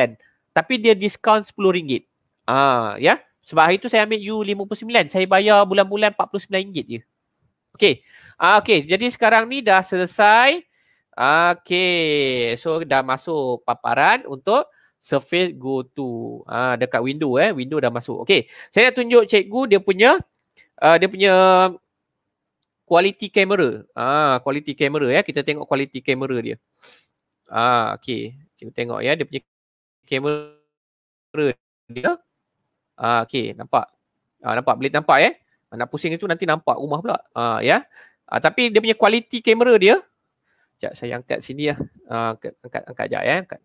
[SPEAKER 1] tapi dia diskaun RM10. Ah ya. Yeah? Sebab hari tu saya ambil U59, saya bayar bulan-bulan RM49 je. Okey. Ah uh, okey, jadi sekarang ni dah selesai. Okay. So dah masuk paparan untuk surface go to. Ah, dekat window eh. Window dah masuk. Okay. Saya nak tunjuk cikgu dia punya uh, dia punya quality camera. Ah, quality camera ya. Eh. Kita tengok quality camera dia. Ah, okay. Kita tengok ya. Dia punya camera dia. Ah, okay. Nampak. Ah, nampak. Boleh nampak ya. Eh. Nak pusing itu nanti nampak rumah pula. Ah, ya. Yeah. Ah, tapi dia punya quality camera dia. Sekejap saya angkat sini lah. Uh, angkat, angkat sekejap ya. Angkat.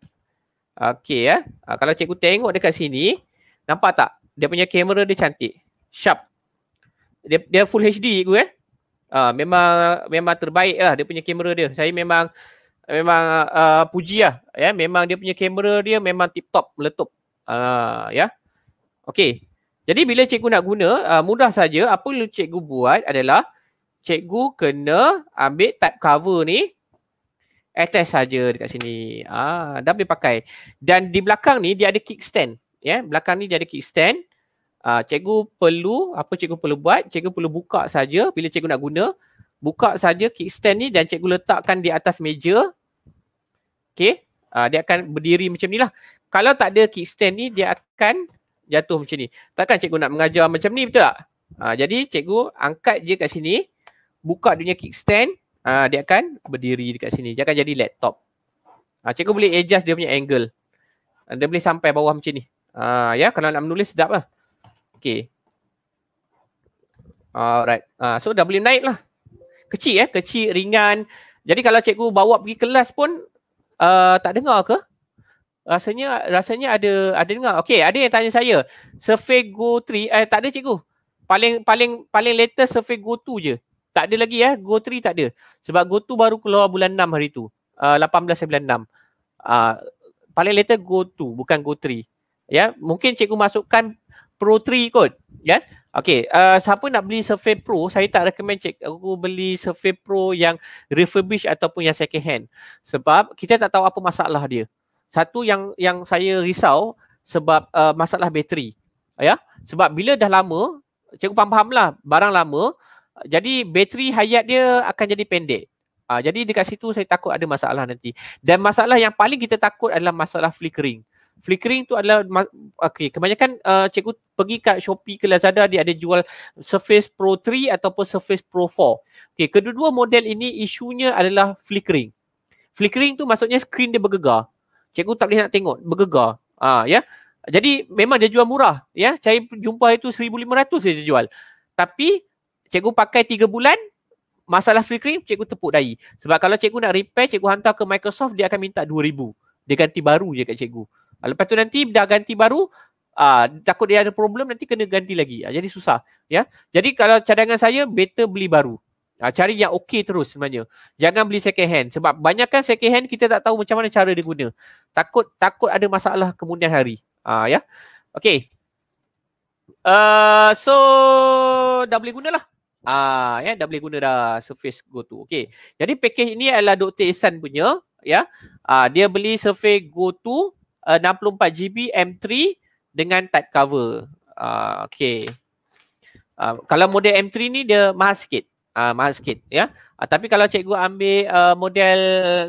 [SPEAKER 1] Okay ya. Eh. Ah, kalau cikgu tengok dekat sini, nampak tak? Dia punya kamera dia cantik. Sharp. Dia, dia full HD cikgu Eh. Uh, memang memang terbaik lah dia punya kamera dia. Saya memang memang uh, puji lah. Ya. Memang dia punya kamera dia memang tip top meletup. Uh, ya. Yeah. Okay. Jadi bila cikgu nak guna, uh, mudah saja apa yang cikgu buat adalah cikgu kena ambil type cover ni attach saja dekat sini. Ah, dah boleh pakai. Dan di belakang ni dia ada kickstand. Ya, yeah, belakang ni dia ada kickstand. Ah, cikgu perlu apa cikgu perlu buat? Cikgu perlu buka saja bila cikgu nak guna. Buka saja kickstand ni dan cikgu letakkan di atas meja. Okay? Ah, dia akan berdiri macam ni lah. Kalau tak ada kickstand ni, dia akan jatuh macam ni. Takkan cikgu nak mengajar macam ni betul tak? Ha, jadi cikgu angkat je kat sini. Buka dia kickstand. Ah uh, dia akan berdiri dekat sini. Dia akan jadi laptop. Ah uh, cikgu boleh adjust dia punya angle. Ah, dia boleh sampai bawah macam ni. Ah uh, ya yeah, kalau nak menulis sedap lah. Okay. Alright. Ah uh, so dah boleh naik lah. Kecil eh, kecil ringan. Jadi kalau cikgu bawa pergi kelas pun uh, tak dengar ke? Rasanya rasanya ada ada dengar. Okey, ada yang tanya saya. Survey Go 3 eh tak ada cikgu. Paling paling paling latest Survey Go 2 je. Tak ada lagi eh. Go 3 tak ada. Sebab Go 2 baru keluar bulan 6 hari tu. Uh, 1896. Uh, paling later Go 2 bukan Go 3. Ya. Yeah? Mungkin cikgu masukkan Pro 3 kot. Ya. Yeah? Okay. Uh, siapa nak beli Surface Pro, saya tak recommend cikgu beli Surface Pro yang refurbished ataupun yang second hand. Sebab kita tak tahu apa masalah dia. Satu yang yang saya risau sebab uh, masalah bateri. Ya. Yeah? Sebab bila dah lama, cikgu paham faham lah barang lama, jadi bateri hayat dia akan jadi pendek. Uh, jadi dekat situ saya takut ada masalah nanti. Dan masalah yang paling kita takut adalah masalah flickering. Flickering tu adalah okay, kebanyakan uh, cikgu pergi kat Shopee ke Lazada dia ada jual Surface Pro 3 ataupun Surface Pro 4. Okay, kedua-dua model ini isunya adalah flickering. Flickering tu maksudnya screen dia bergegar. Cikgu tak boleh nak tengok, bergegar. Ha, ya. Yeah? Jadi memang dia jual murah, ya. Yeah? Saya jumpa itu 1500 dia jual. Tapi cikgu pakai tiga bulan masalah free cream, cikgu tepuk dahi sebab kalau cikgu nak repair cikgu hantar ke Microsoft dia akan minta 2000 dia ganti baru je kat cikgu ah, lepas tu nanti dah ganti baru Uh, takut dia ada problem nanti kena ganti lagi uh, jadi susah ya jadi kalau cadangan saya better beli baru uh, cari yang okay terus sebenarnya jangan beli second hand sebab banyak kan second hand kita tak tahu macam mana cara dia guna takut takut ada masalah kemudian hari uh, ya Okay, uh, so dah boleh gunalah Ah, ya dah boleh guna dah Surface Go tu. Okey. Jadi package ini adalah Dr. Ihsan punya, ya. Ah, dia beli Surface Go tu uh, 64 GB M3 dengan type cover. Ah, okey. Ah, kalau model M3 ni dia mahal sikit. Ah, mahal sikit, ya. Ah, tapi kalau cikgu ambil uh, model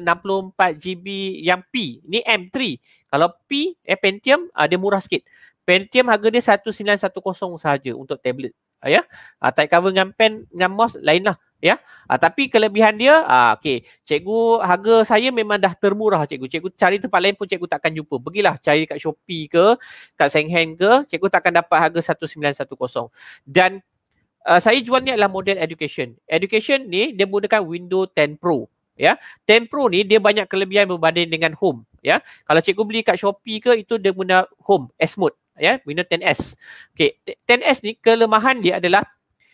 [SPEAKER 1] 64 GB yang P, ni M3. Kalau P, eh, Pentium, ah, dia murah sikit. Pentium harga dia 1910 sahaja untuk tablet. Ah, ya. Uh, tight cover dengan pen dengan mouse lain lah ya. Uh, tapi kelebihan dia uh, okey, cikgu harga saya memang dah termurah cikgu. Cikgu cari tempat lain pun cikgu takkan jumpa. Pergilah cari kat Shopee ke, kat Senghen ke, cikgu takkan dapat harga 1910. Dan uh, saya jual ni adalah model education. Education ni dia menggunakan Windows 10 Pro ya. 10 Pro ni dia banyak kelebihan berbanding dengan Home ya. Kalau cikgu beli kat Shopee ke itu dia guna Home S mode ya yeah, Windows 10S. Okey, 10S ni kelemahan dia adalah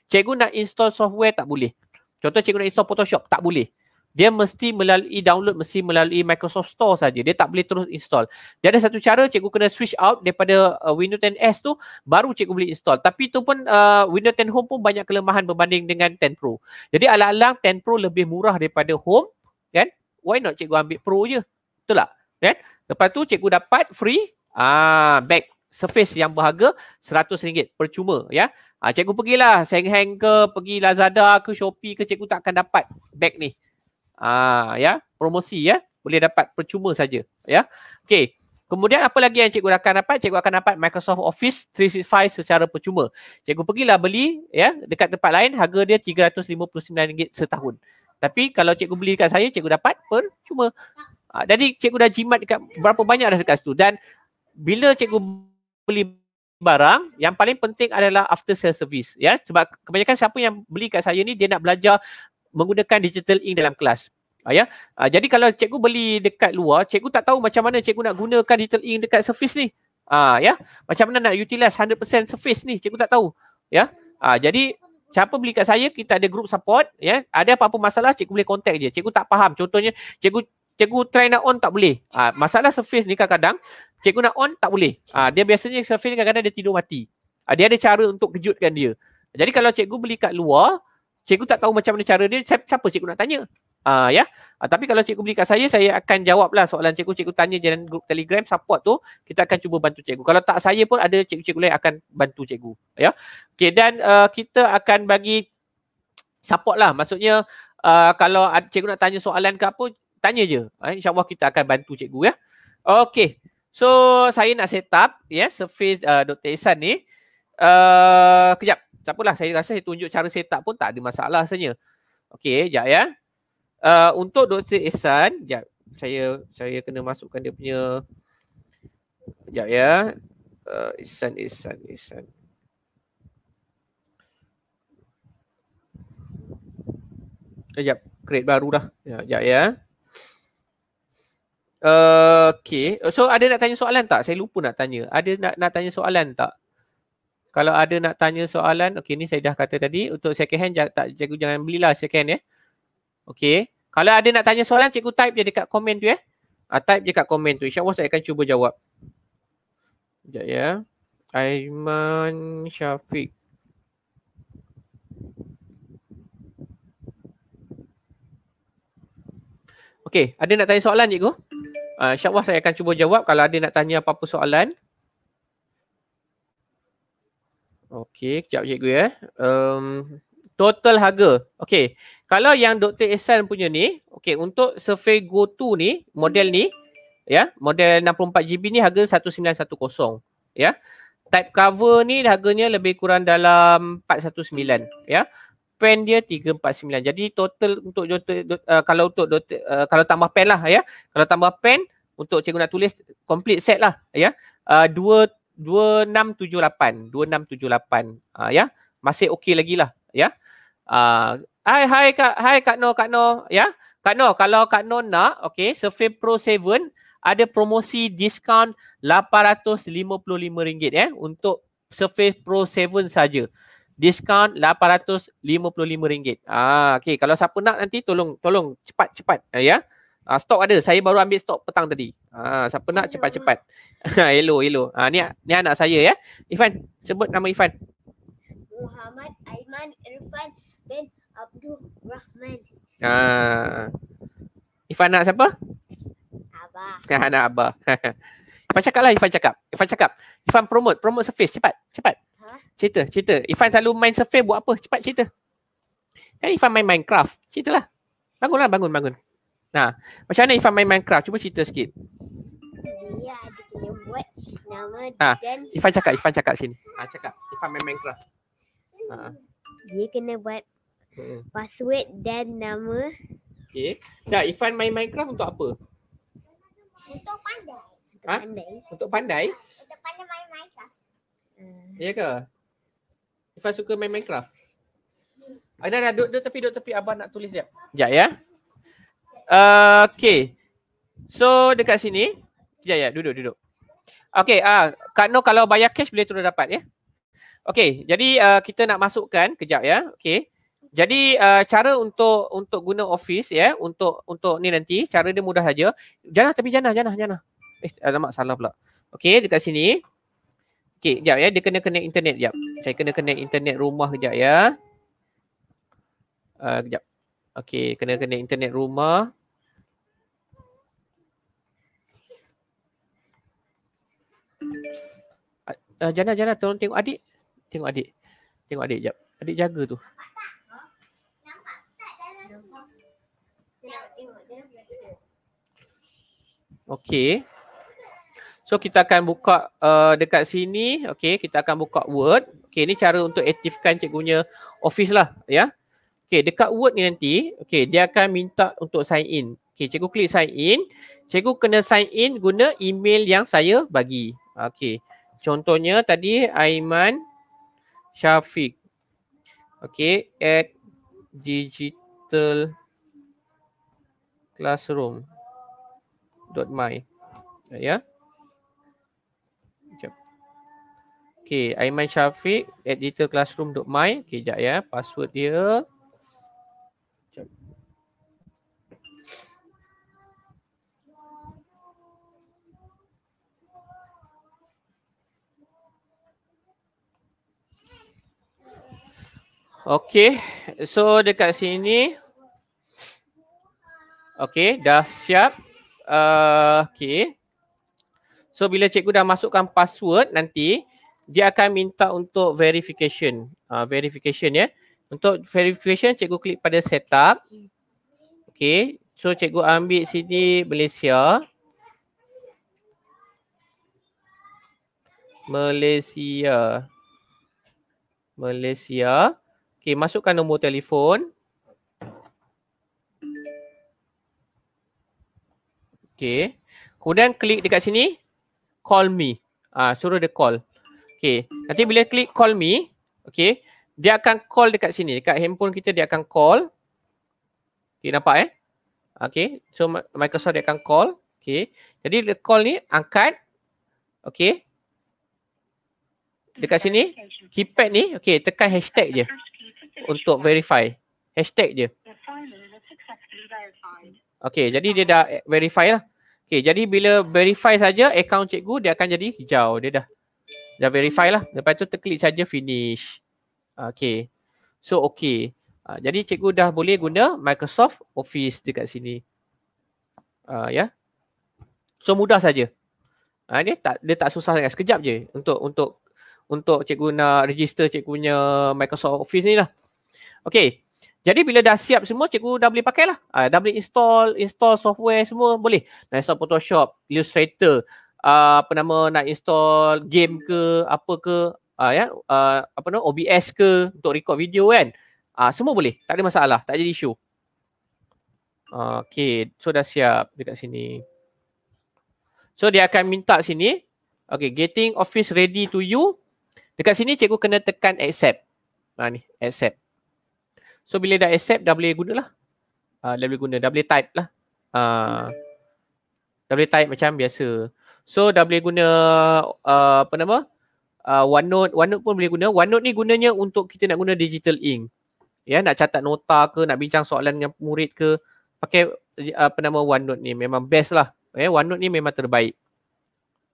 [SPEAKER 1] cikgu nak install software tak boleh. Contoh cikgu nak install Photoshop tak boleh. Dia mesti melalui download mesti melalui Microsoft Store saja. Dia tak boleh terus install. Dia ada satu cara cikgu kena switch out daripada uh, Windows 10S tu baru cikgu boleh install. Tapi tu pun uh, Windows 10 Home pun banyak kelemahan berbanding dengan 10 Pro. Jadi alang-alang 10 Pro lebih murah daripada Home, kan? Why not cikgu ambil Pro je? Betul tak? Kan? Lepas tu cikgu dapat free ah uh, back surface yang berharga RM100 percuma ya. Ha, cikgu pergilah Sanghang ke pergi Lazada ke Shopee ke cikgu takkan dapat beg ni. Ah ha, ya, promosi ya. Boleh dapat percuma saja ya. Okey. Kemudian apa lagi yang cikgu akan dapat? Cikgu akan dapat Microsoft Office 365 secara percuma. Cikgu pergilah beli ya dekat tempat lain harga dia RM359 setahun. Tapi kalau cikgu beli dekat saya, cikgu dapat percuma. Ha, jadi cikgu dah jimat dekat berapa banyak dah dekat situ. Dan bila cikgu beli barang, yang paling penting adalah after sales service. Ya, sebab kebanyakan siapa yang beli kat saya ni dia nak belajar menggunakan digital ink dalam kelas. Uh, ya. Uh, jadi kalau cikgu beli dekat luar, cikgu tak tahu macam mana cikgu nak gunakan digital ink dekat service ni. Ah ya, macam mana nak utilize 100% service ni, cikgu tak tahu. Ya. Ah jadi siapa beli kat saya, kita ada group support, ya. Ada apa-apa masalah, cikgu boleh contact je. Cikgu tak faham. Contohnya, cikgu cikgu try nak on tak boleh. Ah masalah service ni kadang-kadang cikgu nak on tak boleh. Ah dia biasanya Syafiq kadang-kadang dia tidur mati. Uh, dia ada cara untuk kejutkan dia. Jadi kalau cikgu beli kat luar, cikgu tak tahu macam mana cara dia, siapa cikgu nak tanya? Ah ya. Yeah. tapi kalau cikgu beli kat saya, saya akan jawab lah soalan cikgu. Cikgu tanya dalam grup Telegram support tu, kita akan cuba bantu cikgu. Kalau tak saya pun ada cikgu-cikgu lain akan bantu cikgu. Ya. Okay. dan uh, kita akan bagi support lah. Maksudnya uh, kalau cikgu nak tanya soalan ke apa, tanya je. Uh, ah, InsyaAllah kita akan bantu cikgu ya. Okay. So saya nak set up yeah, surface uh, Dr. Ihsan ni. Uh, kejap. Tak apalah saya rasa saya tunjuk cara set up pun tak ada masalah rasanya. Okay, sekejap ya. Uh, untuk Dr. Ihsan, sekejap. Saya, saya kena masukkan dia punya. Sekejap ya. Uh, isan isan. Ihsan, Ihsan. Sekejap. Create baru dah. Ya, sekejap ya. Sekejap okay. So ada nak tanya soalan tak? Saya lupa nak tanya. Ada nak nak tanya soalan tak? Kalau ada nak tanya soalan, okay ni saya dah kata tadi untuk second hand tak cikgu jangan belilah second ya. Eh. Okay. Kalau ada nak tanya soalan, cikgu type je dekat komen tu ya. Eh. Uh, type je kat komen tu. InsyaAllah saya akan cuba jawab. Sekejap ya. Aiman Syafiq. Okay, ada nak tanya soalan cikgu? Okay. Uh, InsyaAllah saya akan cuba jawab kalau ada nak tanya apa-apa soalan. Okey, kejap cikgu ya. Um, total harga. Okey, kalau yang Dr. Ehsan punya ni, okey untuk Survey Go 2 ni, model ni, ya, yeah, model 64GB ni harga 1910, ya. Yeah. Type cover ni harganya lebih kurang dalam 419, ya. Yeah pen dia 349. Jadi total untuk uh, kalau untuk uh, kalau tambah pen lah ya. Kalau tambah pen untuk cikgu nak tulis complete set lah ya. Uh, 2 2678, 2678. Uh, ya. Masih okey lagi lah ya. Uh, hai hai Kak hai Kak No Kak No ya. Kak No kalau Kak No nak okey Surface Pro 7 ada promosi diskaun RM855 ya eh, untuk Surface Pro 7 saja diskaun RM855. Ah okay. kalau siapa nak nanti tolong tolong cepat-cepat uh, ah, ya. Yeah. stok ada. Saya baru ambil stok petang tadi. Ah uh, siapa nak ya. cepat-cepat. hello ah, hello. Ah ni ni anak saya ya. Yeah. Ifan sebut nama Ifan. Muhammad Aiman Irfan bin Abdul Rahman. Ah uh, Ifan nak siapa? Abah. Ya nak abah. Ifan cakap lah Ifan cakap. Ifan cakap. Ifan promote, promote surface cepat, cepat. Cerita, cerita. Ifan selalu main survey buat apa? Cepat cerita. Kan Ifan main Minecraft? Ceritalah. Bangunlah, bangun, bangun. Nah, macam mana Ifan main Minecraft? Cuba cerita sikit. Ya, ada kena buat nama ha. dan... Ifan cakap, Ifan cakap sini. Ha, cakap. Ifan main Minecraft. Ha. Dia kena buat hmm. password dan nama. Okay. Nah, Ifan main Minecraft untuk apa? Untuk pandai. Ha? Pandai. Untuk pandai? Untuk pandai main Minecraft. Hmm. Ya ke? Ifan suka main Minecraft. Aina dah duduk, tapi tepi, duduk tepi. Abang nak tulis sekejap. Ya ya. Uh, okay. So dekat sini. Sekejap ya, ya, duduk, duduk. Okay, uh, Kak Noh kalau bayar cash boleh terus dapat ya. Okay, jadi uh, kita nak masukkan kejap ya. Okay. Jadi uh, cara untuk untuk guna office ya, untuk untuk ni nanti, cara dia mudah saja. Janah tapi janah, janah, janah. Eh, alamak salah pula. Okay, dekat sini. Okay, sekejap ya. Dia kena connect internet sekejap. Saya kena connect internet rumah sekejap ya. Uh, ah, sekejap. Okay, kena connect internet rumah. Uh, Jana, Jana tolong tengok adik. Tengok adik. Tengok adik sekejap. Adik jaga tu. Okay. So kita akan buka uh, dekat sini. Okay, kita akan buka Word. Okay, ini cara untuk aktifkan cikgunya office lah. Ya. Yeah. Okay, dekat Word ni nanti, okay, dia akan minta untuk sign in. Okay, cikgu klik sign in. Cikgu kena sign in guna email yang saya bagi. Okay. Contohnya tadi Aiman Syafiq. Okay. At digital classroom.my. Ya. Yeah. Okey, Aiman Syafiq at digitalclassroom.my. Okey, jap ya. Password dia. Okey, so dekat sini Okey, dah siap. Uh, Okey. So bila cikgu dah masukkan password nanti, dia akan minta untuk verification. Uh, verification ya. Untuk verification, cikgu klik pada setup. Okay. So, cikgu ambil sini Malaysia. Malaysia. Malaysia. Okay, masukkan nombor telefon. Okay. Kemudian klik dekat sini. Call me. Ah, Suruh dia call. Okay. Nanti bila klik call me, okay, dia akan call dekat sini. Dekat handphone kita dia akan call. Okay, nampak eh? Okay. So, Microsoft dia akan call. Okay. Jadi, the call ni angkat. Okay. Dekat sini, keypad ni, okay, tekan hashtag je untuk verify. Hashtag je. Okay, jadi dia dah verify lah. Okay, jadi bila verify saja account cikgu, dia akan jadi hijau. Dia dah dah verify lah. Lepas tu terklik saja finish. Okay. So okay. Uh, jadi cikgu dah boleh guna Microsoft Office dekat sini. Uh, ya. Yeah. So mudah saja. Ha, uh, dia tak dia tak susah sangat sekejap je untuk untuk untuk cikgu nak register cikgu punya Microsoft Office ni lah. Okay. Jadi bila dah siap semua, cikgu dah boleh pakailah, lah. Uh, dah boleh install, install software semua boleh. Nah, Photoshop, Illustrator. Ah, apa nama nak install game ke apa ke uh, ya uh, apa nama OBS ke untuk record video kan uh, semua boleh tak ada masalah tak jadi isu uh, okey so dah siap dekat sini so dia akan minta sini okey getting office ready to you dekat sini cikgu kena tekan accept ha uh, ni accept so bila dah accept dah boleh gunalah uh, dah boleh guna dah boleh type lah uh, dah boleh type macam biasa So dah boleh guna uh, apa nama? Uh, OneNote, OneNote pun boleh guna. OneNote ni gunanya untuk kita nak guna digital ink. Ya, nak catat nota ke, nak bincang soalan dengan murid ke, pakai uh, apa nama OneNote ni memang best lah. Ya, eh, OneNote ni memang terbaik.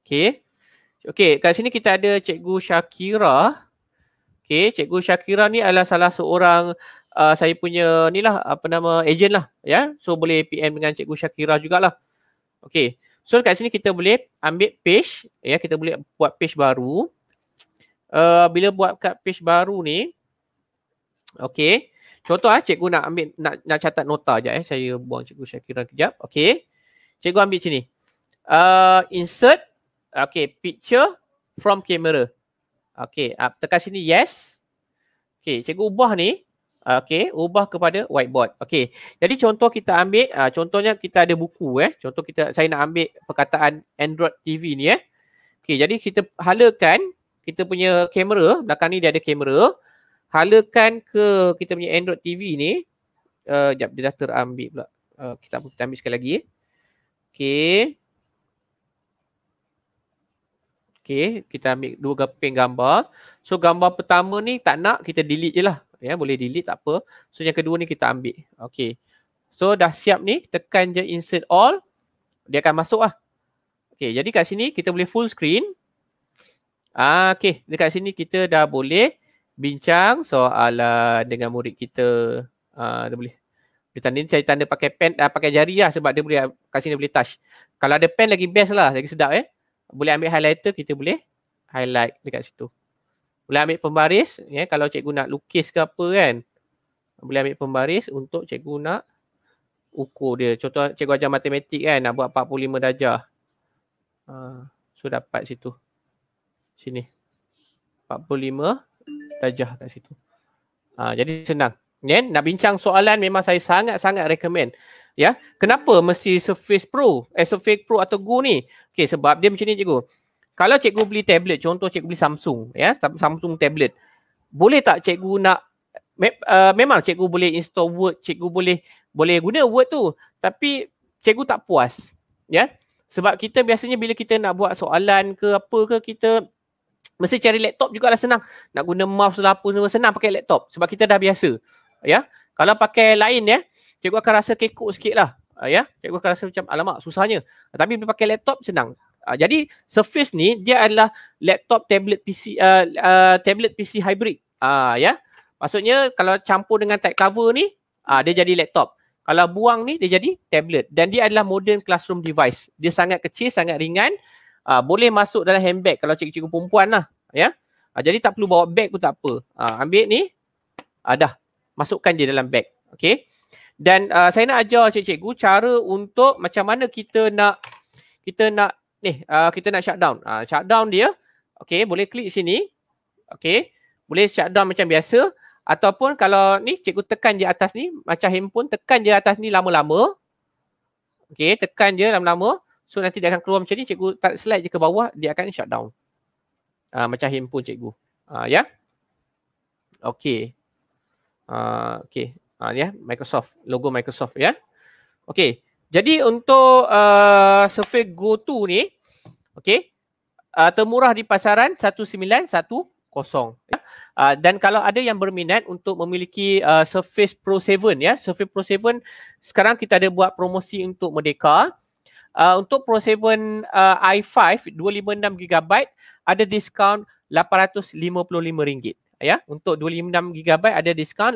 [SPEAKER 1] Okay. Okay, kat sini kita ada Cikgu Shakira. Okay, Cikgu Shakira ni adalah salah seorang uh, saya punya ni lah, apa nama, agent lah. Ya, yeah? so boleh PM dengan Cikgu Shakira jugalah. Okay, So kat sini kita boleh ambil page ya kita boleh buat page baru. Uh, bila buat kat page baru ni okay. Contoh ah cikgu nak ambil nak nak catat nota je eh saya buang cikgu Syakira kejap. okay. Cikgu ambil sini. Uh, insert okay, picture from camera. okay. uh, tekan sini yes. Okay, cikgu ubah ni Ah, okay, ubah kepada whiteboard Okay, jadi contoh kita ambil uh, contohnya kita ada buku eh contoh kita saya nak ambil perkataan android tv ni eh Okay, jadi kita halakan kita punya kamera belakang ni dia ada kamera halakan ke kita punya android tv ni uh, jap dia dah terambil pula uh, kita kita ambil sekali lagi eh okey Okay, kita ambil dua keping gambar. So, gambar pertama ni tak nak, kita delete je lah ya boleh delete tak apa so yang kedua ni kita ambil Okay. so dah siap ni tekan je insert all dia akan masuk lah Okay. jadi kat sini kita boleh full screen ah okey dekat sini kita dah boleh bincang soalan dengan murid kita ah dah boleh dia tanda ni saya tanda pakai pen dan ah, pakai jari lah sebab dia boleh kat sini boleh touch kalau ada pen lagi best lah lagi sedap eh boleh ambil highlighter kita boleh highlight dekat situ boleh ambil pembaris ya yeah, kalau cikgu nak lukis ke apa kan boleh ambil pembaris untuk cikgu nak ukur dia contoh cikgu ajar matematik kan nak buat 45 darjah uh, so dapat situ sini 45 darjah kat situ uh, jadi senang yeah, nak bincang soalan memang saya sangat-sangat recommend ya kenapa mesti surface pro eh, surface pro atau go ni okey sebab dia macam ni cikgu kalau cikgu beli tablet, contoh cikgu beli Samsung, ya, Samsung tablet. Boleh tak cikgu nak me, uh, memang cikgu boleh install Word, cikgu boleh boleh guna Word tu, tapi cikgu tak puas. Ya. Sebab kita biasanya bila kita nak buat soalan ke apa ke kita mesti cari laptop juga lah senang. Nak guna mouse lah apa semua senang pakai laptop sebab kita dah biasa. Ya. Kalau pakai lain ya, cikgu akan rasa kekok sikitlah. lah, ya, cikgu akan rasa macam alamak susahnya. Tapi bila pakai laptop senang. Uh, jadi Surface ni dia adalah laptop tablet PC uh, ah, uh, ah, tablet PC hybrid. Ah ya. Yeah? Maksudnya kalau campur dengan type cover ni uh, dia jadi laptop. Kalau buang ni dia jadi tablet dan dia adalah modern classroom device. Dia sangat kecil, sangat ringan. Uh, boleh masuk dalam handbag kalau cikgu-cikgu perempuan lah. Ya. Yeah? Uh, jadi tak perlu bawa beg pun tak apa. Uh, ambil ni. Uh, dah. Masukkan je dalam bag, Okay. Dan uh, saya nak ajar cikgu-cikgu cara untuk macam mana kita nak kita nak ni uh, kita nak shutdown. Uh, shutdown dia. Okay boleh klik sini. Okay boleh shutdown macam biasa. Ataupun kalau ni cikgu tekan je atas ni. Macam handphone tekan je atas ni lama-lama. Okay tekan je lama-lama. So nanti dia akan keluar macam ni. Cikgu tak slide je ke bawah. Dia akan shutdown. Uh, macam handphone cikgu. Uh, ya. Yeah? Okay. Uh, okay. Uh, ya yeah? Microsoft. Logo Microsoft ya. Yeah? Okay. Jadi untuk uh, Surface Go 2 ni, okey, uh, termurah di pasaran 1910. Kosong. Ya. Uh, dan kalau ada yang berminat untuk memiliki uh, Surface Pro 7 ya, Surface Pro 7 sekarang kita ada buat promosi untuk Merdeka. Uh, untuk Pro 7 uh, i5 256 GB ada diskaun RM855 ya. Untuk 256 GB ada diskaun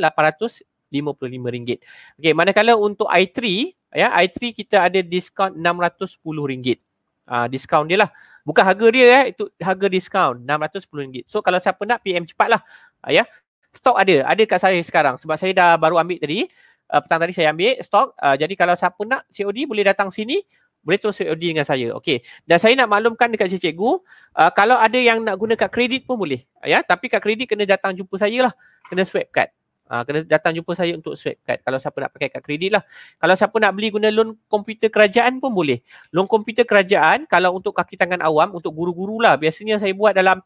[SPEAKER 1] RM55. Okey, manakala untuk i3, ya, i3 kita ada diskaun RM610. Ah, diskaun dia lah. Bukan harga dia ya, itu harga diskaun RM610. So kalau siapa nak PM cepatlah. Ah, ya. Stok ada, ada kat saya sekarang sebab saya dah baru ambil tadi. Uh, petang tadi saya ambil stok. Uh, jadi kalau siapa nak COD boleh datang sini boleh terus COD dengan saya. Okey. Dan saya nak maklumkan dekat cikgu, uh, kalau ada yang nak guna kad kredit pun boleh. Ya, tapi kad kredit kena datang jumpa saya lah. Kena swipe card. Uh, kena datang jumpa saya untuk swap card kalau siapa nak pakai kad kredit lah. Kalau siapa nak beli guna loan komputer kerajaan pun boleh. Loan komputer kerajaan kalau untuk kaki tangan awam, untuk guru-guru lah. Biasanya saya buat dalam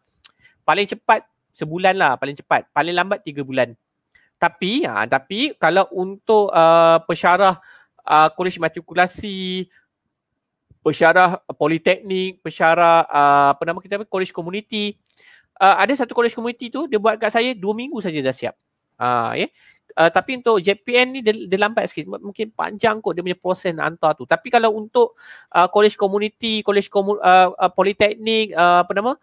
[SPEAKER 1] paling cepat sebulan lah paling cepat. Paling lambat tiga bulan. Tapi uh, tapi kalau untuk uh, pesyarah uh, kolej matrikulasi, pesyarah uh, politeknik, pesyarah uh, apa nama kita kolej komuniti. Uh, ada satu kolej komuniti tu dia buat kat saya dua minggu saja dah siap. Ha, yeah. Ya. Uh, tapi untuk JPN ni dia, dia lambat sikit mungkin panjang kot dia punya proses nak hantar tu tapi kalau untuk uh, college community college komu- uh, uh, politeknik uh, apa nama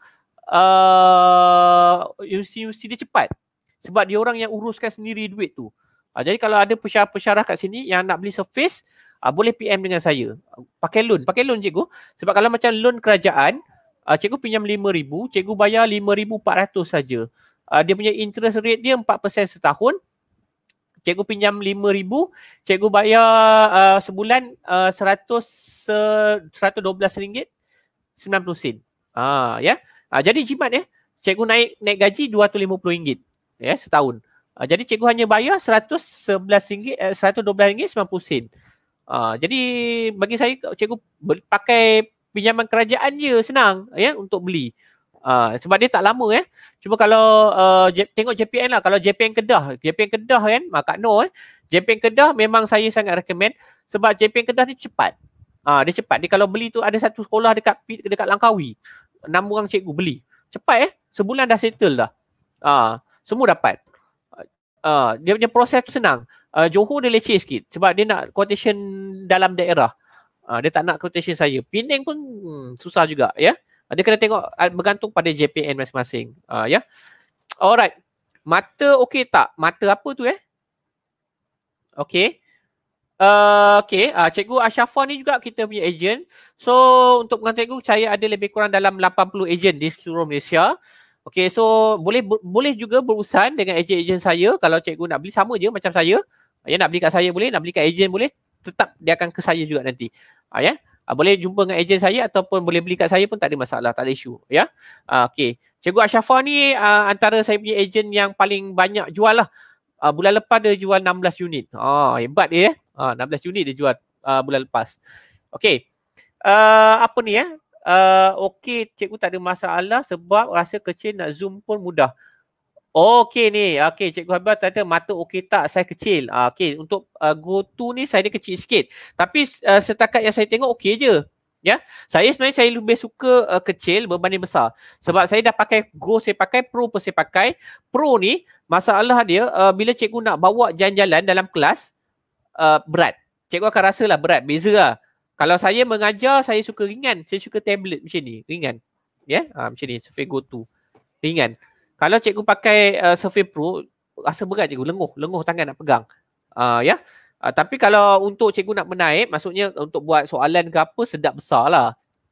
[SPEAKER 1] uh, universiti dia cepat sebab dia orang yang uruskan sendiri duit tu uh, jadi kalau ada pesyarah-pesyarah kat sini yang nak beli surface uh, ha, boleh PM dengan saya pakai loan pakai loan cikgu sebab kalau macam loan kerajaan uh, cikgu pinjam 5000 cikgu bayar 5400 saja uh, dia punya interest rate dia 4% setahun. Cikgu pinjam 5000, cikgu bayar uh, sebulan uh, 100 112 ringgit 90 sen. Uh, ah yeah. ya. Uh, jadi jimat ya. Eh. Cikgu naik naik gaji 250 ringgit ya yeah, setahun. Uh, jadi cikgu hanya bayar 111 ringgit eh, 112 ringgit 90 sen. Uh, jadi bagi saya cikgu pakai pinjaman kerajaan je senang ya yeah, untuk beli. Uh, sebab dia tak lama eh. Cuma kalau uh, tengok JPN lah. Kalau JPN Kedah. JPN Kedah kan. Maka no eh. JPN Kedah memang saya sangat recommend. Sebab JPN Kedah ni cepat. Ah uh, dia cepat. Dia kalau beli tu ada satu sekolah dekat dekat Langkawi. Enam orang cikgu beli. Cepat eh. Sebulan dah settle dah. uh, semua dapat. uh, dia punya proses tu senang. Uh, Johor dia leceh sikit sebab dia nak quotation dalam daerah. uh, dia tak nak quotation saya. Pening pun hmm, susah juga ya. Yeah? Ah, dia kena tengok ah, bergantung pada JPN masing-masing. Uh, ya. Yeah? Alright. Mata okey tak? Mata apa tu eh? Okey. Uh, okay, uh, Cikgu Ashafa ni juga kita punya ejen. So, untuk pengantin Cikgu, saya ada lebih kurang dalam 80 ejen di seluruh Malaysia. Okay, so boleh bu- boleh juga berurusan dengan ejen-ejen saya kalau Cikgu nak beli sama je macam saya. Ya, nak beli kat saya boleh, nak beli kat ejen boleh. Tetap dia akan ke saya juga nanti. Uh, ya. Yeah? uh, boleh jumpa dengan ejen saya ataupun boleh beli kat saya pun tak ada masalah, tak ada isu. Ya, yeah? uh, okay. Cikgu Ashafa ni uh, antara saya punya ejen yang paling banyak jual lah. Uh, bulan lepas dia jual 16 unit. Oh, hebat dia eh. Uh, 16 unit dia jual uh, bulan lepas. Okay. Uh, apa ni eh? Ya? Uh, okay, cikgu tak ada masalah sebab rasa kecil nak zoom pun mudah. Oh, okey ni, okey Cikgu Habibah tanda mata okey tak, saya kecil. Ah, okey, untuk uh, go to ni saya ni kecil sikit. Tapi uh, setakat yang saya tengok okey je. Ya, saya sebenarnya saya lebih suka uh, kecil berbanding besar. Sebab saya dah pakai Go saya pakai, Pro pun saya pakai. Pro ni masalah dia uh, bila cikgu nak bawa jalan-jalan dalam kelas uh, berat. Cikgu akan rasa lah berat, beza lah. Kalau saya mengajar, saya suka ringan. Saya suka tablet macam ni, ringan. Ya, yeah? uh, macam ni, Surface Go 2. Ringan. Kalau cikgu pakai uh, Surface Pro, rasa berat cikgu, lenguh, lenguh tangan nak pegang. Uh, ya. Yeah? Uh, tapi kalau untuk cikgu nak menaip, maksudnya untuk buat soalan ke apa, sedap besar lah.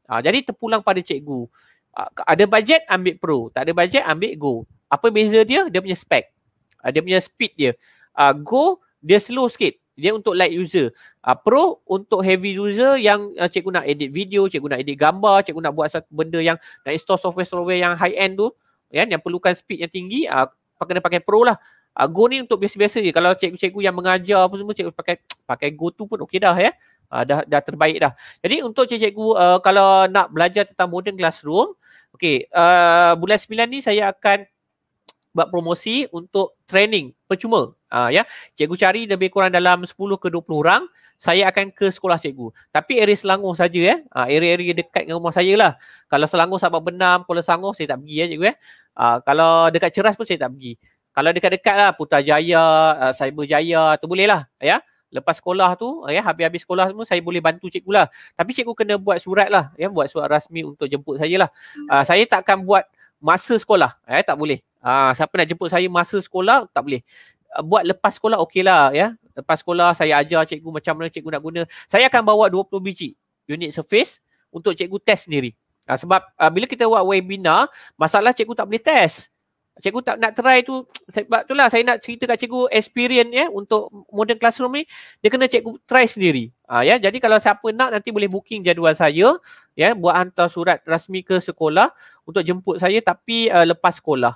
[SPEAKER 1] Uh, jadi terpulang pada cikgu. Uh, ada bajet, ambil pro. Tak ada bajet, ambil go. Apa beza dia? Dia punya spek. Uh, dia punya speed dia. Uh, go, dia slow sikit. Dia untuk light user. Uh, pro, untuk heavy user yang uh, cikgu nak edit video, cikgu nak edit gambar, cikgu nak buat satu benda yang nak install software-software yang high-end tu, Ya, yang perlukan speed yang tinggi uh, kena pakai pro lah uh, go ni untuk biasa-biasa je kalau cikgu-cikgu yang mengajar apa semua cikgu pakai pakai go tu pun okey dah ya uh, dah dah terbaik dah jadi untuk cikgu-cikgu uh, kalau nak belajar tentang modern classroom okey uh, bulan sembilan ni saya akan buat promosi untuk training percuma uh, ya cikgu cari lebih kurang dalam sepuluh ke dua puluh orang saya akan ke sekolah cikgu. Tapi area Selangor saja eh. Ha, area-area dekat dengan rumah saya lah. Kalau Selangor sahabat Benam, Kuala Selangor saya tak pergi eh cikgu eh. Ha, kalau dekat Ceras pun saya tak pergi. Kalau dekat-dekat lah Putrajaya, uh, ah, Cyberjaya tu boleh lah ya. Yeah? Lepas sekolah tu, ya, yeah, habis-habis sekolah tu saya boleh bantu cikgu lah. Tapi cikgu kena buat surat lah, ya, yeah? buat surat rasmi untuk jemput saya lah. Uh, saya tak akan buat masa sekolah, ya, yeah? tak boleh. Uh, siapa nak jemput saya masa sekolah, tak boleh. buat lepas sekolah okey lah, ya lepas sekolah saya ajar cikgu macam mana cikgu nak guna saya akan bawa 20 biji unit surface untuk cikgu test sendiri ha, sebab uh, bila kita buat webinar masalah cikgu tak boleh test cikgu tak nak try tu sebab tu lah saya nak cerita kat cikgu experience ya untuk modern classroom ni dia kena cikgu try sendiri ha, ya jadi kalau siapa nak nanti boleh booking jadual saya ya buat hantar surat rasmi ke sekolah untuk jemput saya tapi uh, lepas sekolah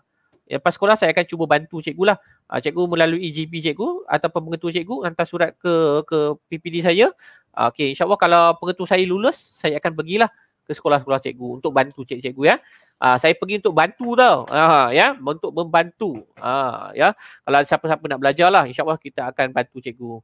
[SPEAKER 1] Ya Lepas sekolah saya akan cuba bantu cikgu lah. Uh, cikgu melalui GP cikgu atau pengetua cikgu hantar surat ke ke PPD saya. Uh, ah, okay Allah kalau pengetua saya lulus, saya akan pergilah ke sekolah-sekolah cikgu untuk bantu cikgu ya. Uh, saya pergi untuk bantu tau. Uh, ya, untuk membantu. Uh, ya. Kalau siapa-siapa nak belajar lah, Insya Allah kita akan bantu cikgu.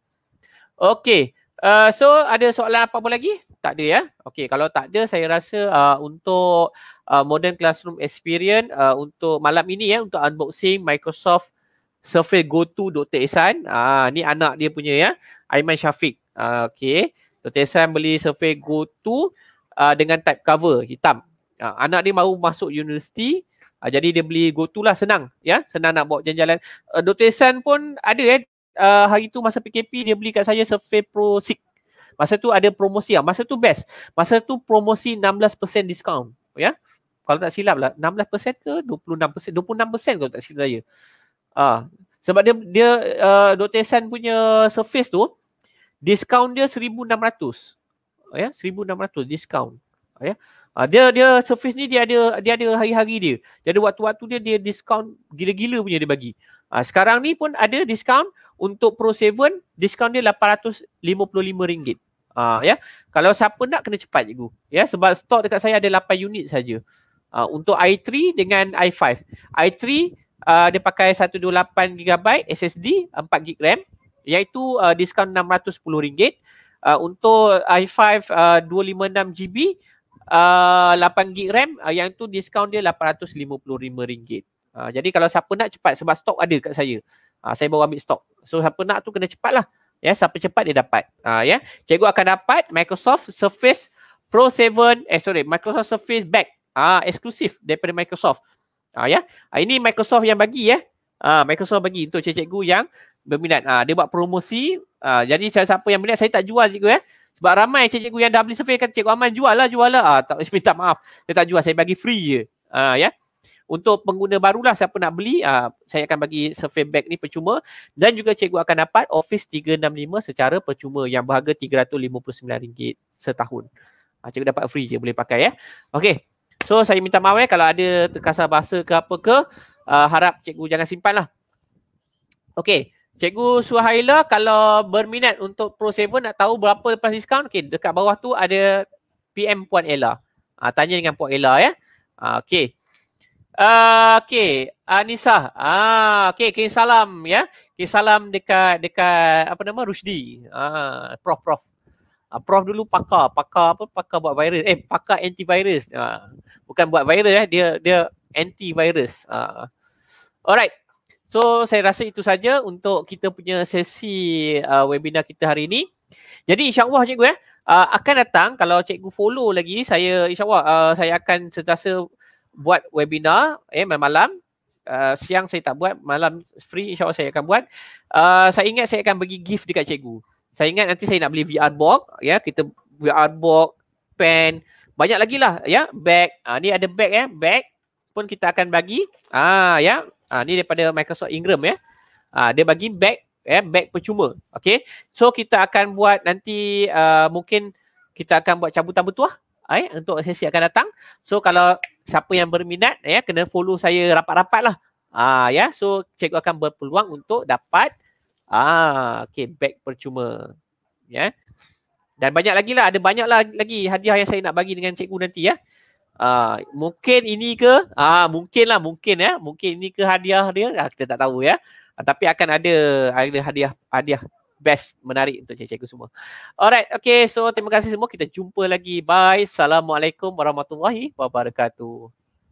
[SPEAKER 1] Okay. Uh, so ada soalan apa-apa lagi? Tak ada ya. Okey, kalau tak ada saya rasa uh, untuk uh, modern classroom experience uh, untuk malam ini ya untuk unboxing Microsoft Surface Go 2 Dr. Ihsan. Ah uh, ni anak dia punya ya, Aiman Syafiq. Ah uh, okey. Dr. Ihsan beli Surface Go 2 uh, dengan type cover hitam. Uh, anak dia mahu masuk universiti. Uh, jadi dia beli Go 2 lah senang ya, senang nak bawa jalan-jalan. Uh, Dr. Ihsan pun ada eh Uh, hari tu masa PKP dia beli kat saya Surface Pro 6. Masa tu ada promosi lah. Masa tu best. Masa tu promosi 16% discount. Ya. Yeah? Kalau tak silap lah. 16% ke 26%? 26% kalau tak silap saya. Ah. Sebab dia, dia uh, Dr. Sen punya Surface tu, discount dia 1600 Ya, yeah? 1600 discount. Ya. Yeah? Uh, dia dia service ni dia ada dia ada hari-hari dia. Dia ada waktu-waktu dia dia diskaun gila-gila punya dia bagi. Uh, sekarang ni pun ada diskaun untuk Pro 7 diskaun dia RM855. Uh, ah, ya. Yeah. Kalau siapa nak kena cepat cikgu. Ya yeah, sebab stok dekat saya ada 8 unit saja. Uh, untuk i3 dengan i5. i3 uh, dia pakai 128 GB SSD 4 GB RAM iaitu uh, diskaun RM610. Uh, untuk i5 uh, 256 GB 8 ah, gig RAM uh, yang tu diskaun dia RM855. Uh, ah, jadi kalau siapa nak cepat sebab stok ada kat saya. Uh, saya baru ambil stok. So siapa nak tu kena cepatlah. Ya, yeah, siapa cepat dia dapat. Uh, ya. Yeah. Cikgu akan dapat Microsoft Surface Pro 7 eh sorry Microsoft Surface Bag ah uh, eksklusif daripada Microsoft. Ah uh, ya. Yeah. Uh, ini Microsoft yang bagi ya. Eh. Ah uh, Microsoft bagi untuk cikgu yang berminat. Ah uh, dia buat promosi uh, jadi siapa yang berminat saya tak jual cikgu ya. Eh. Sebab ramai cikgu yang dah beli survey kata cikgu Aman jual lah, jual lah. Ah, tak, minta maaf, saya tak jual, saya bagi free je. Ah, ya. Untuk pengguna barulah siapa nak beli, ah, saya akan bagi survey bag ni percuma. Dan juga cikgu akan dapat Office 365 secara percuma yang berharga RM359 setahun. Ah, cikgu dapat free je, boleh pakai ya. Okay. So saya minta maaf ya kalau ada terkasar bahasa ke apa ke, uh, harap cikgu jangan simpan lah. Okay. Cikgu Suhaila kalau berminat untuk Pro 7 nak tahu berapa lepas diskaun, okay, dekat bawah tu ada PM Puan Ella. Ha, tanya dengan Puan Ella ya. Ha, okey Uh, ah, okay, Anissa. Ah, okay, kini okay, salam ya. Kini okay, salam dekat dekat apa nama Rushdi. Ah, prof prof. Ah, prof dulu pakar, pakar apa? Pakar buat virus. Eh, pakar antivirus. Ah, bukan buat virus eh, dia dia antivirus. Ah. Alright. So saya rasa itu saja untuk kita punya sesi uh, webinar kita hari ini. Jadi insyaAllah cikgu ya, uh, akan datang kalau cikgu follow lagi saya insyaAllah uh, saya akan sentiasa buat webinar eh malam-malam. Uh, siang saya tak buat, malam free insyaAllah saya akan buat. Uh, saya ingat saya akan bagi gift dekat cikgu. Saya ingat nanti saya nak beli VR box, ya yeah, kita VR box, pen, banyak lagi lah ya, yeah, bag. Uh, ni ada bag ya, yeah, bag pun kita akan bagi. Ah ya, yeah. Ah, ni daripada Microsoft Ingram ya. Ah, dia bagi bag eh ya, yeah, percuma. Okay. So kita akan buat nanti uh, mungkin kita akan buat cabutan bertuah eh, ah, ya, untuk sesi akan datang. So kalau siapa yang berminat ya yeah, kena follow saya rapat-rapat lah. Ah, ya. Yeah. So cikgu akan berpeluang untuk dapat ah, okay, bag percuma. Ya. Yeah. Dan banyak lagi lah. Ada banyak lah lagi hadiah yang saya nak bagi dengan cikgu nanti ya. Yeah. Ah, mungkin ini ke? Ah, mungkinlah, mungkin ya. Mungkin ini ke hadiah dia? Ah, kita tak tahu ya. Ah, tapi akan ada ada hadiah hadiah best menarik untuk cikgu semua. Alright, okay. So, terima kasih semua. Kita jumpa lagi. Bye. Assalamualaikum warahmatullahi wabarakatuh.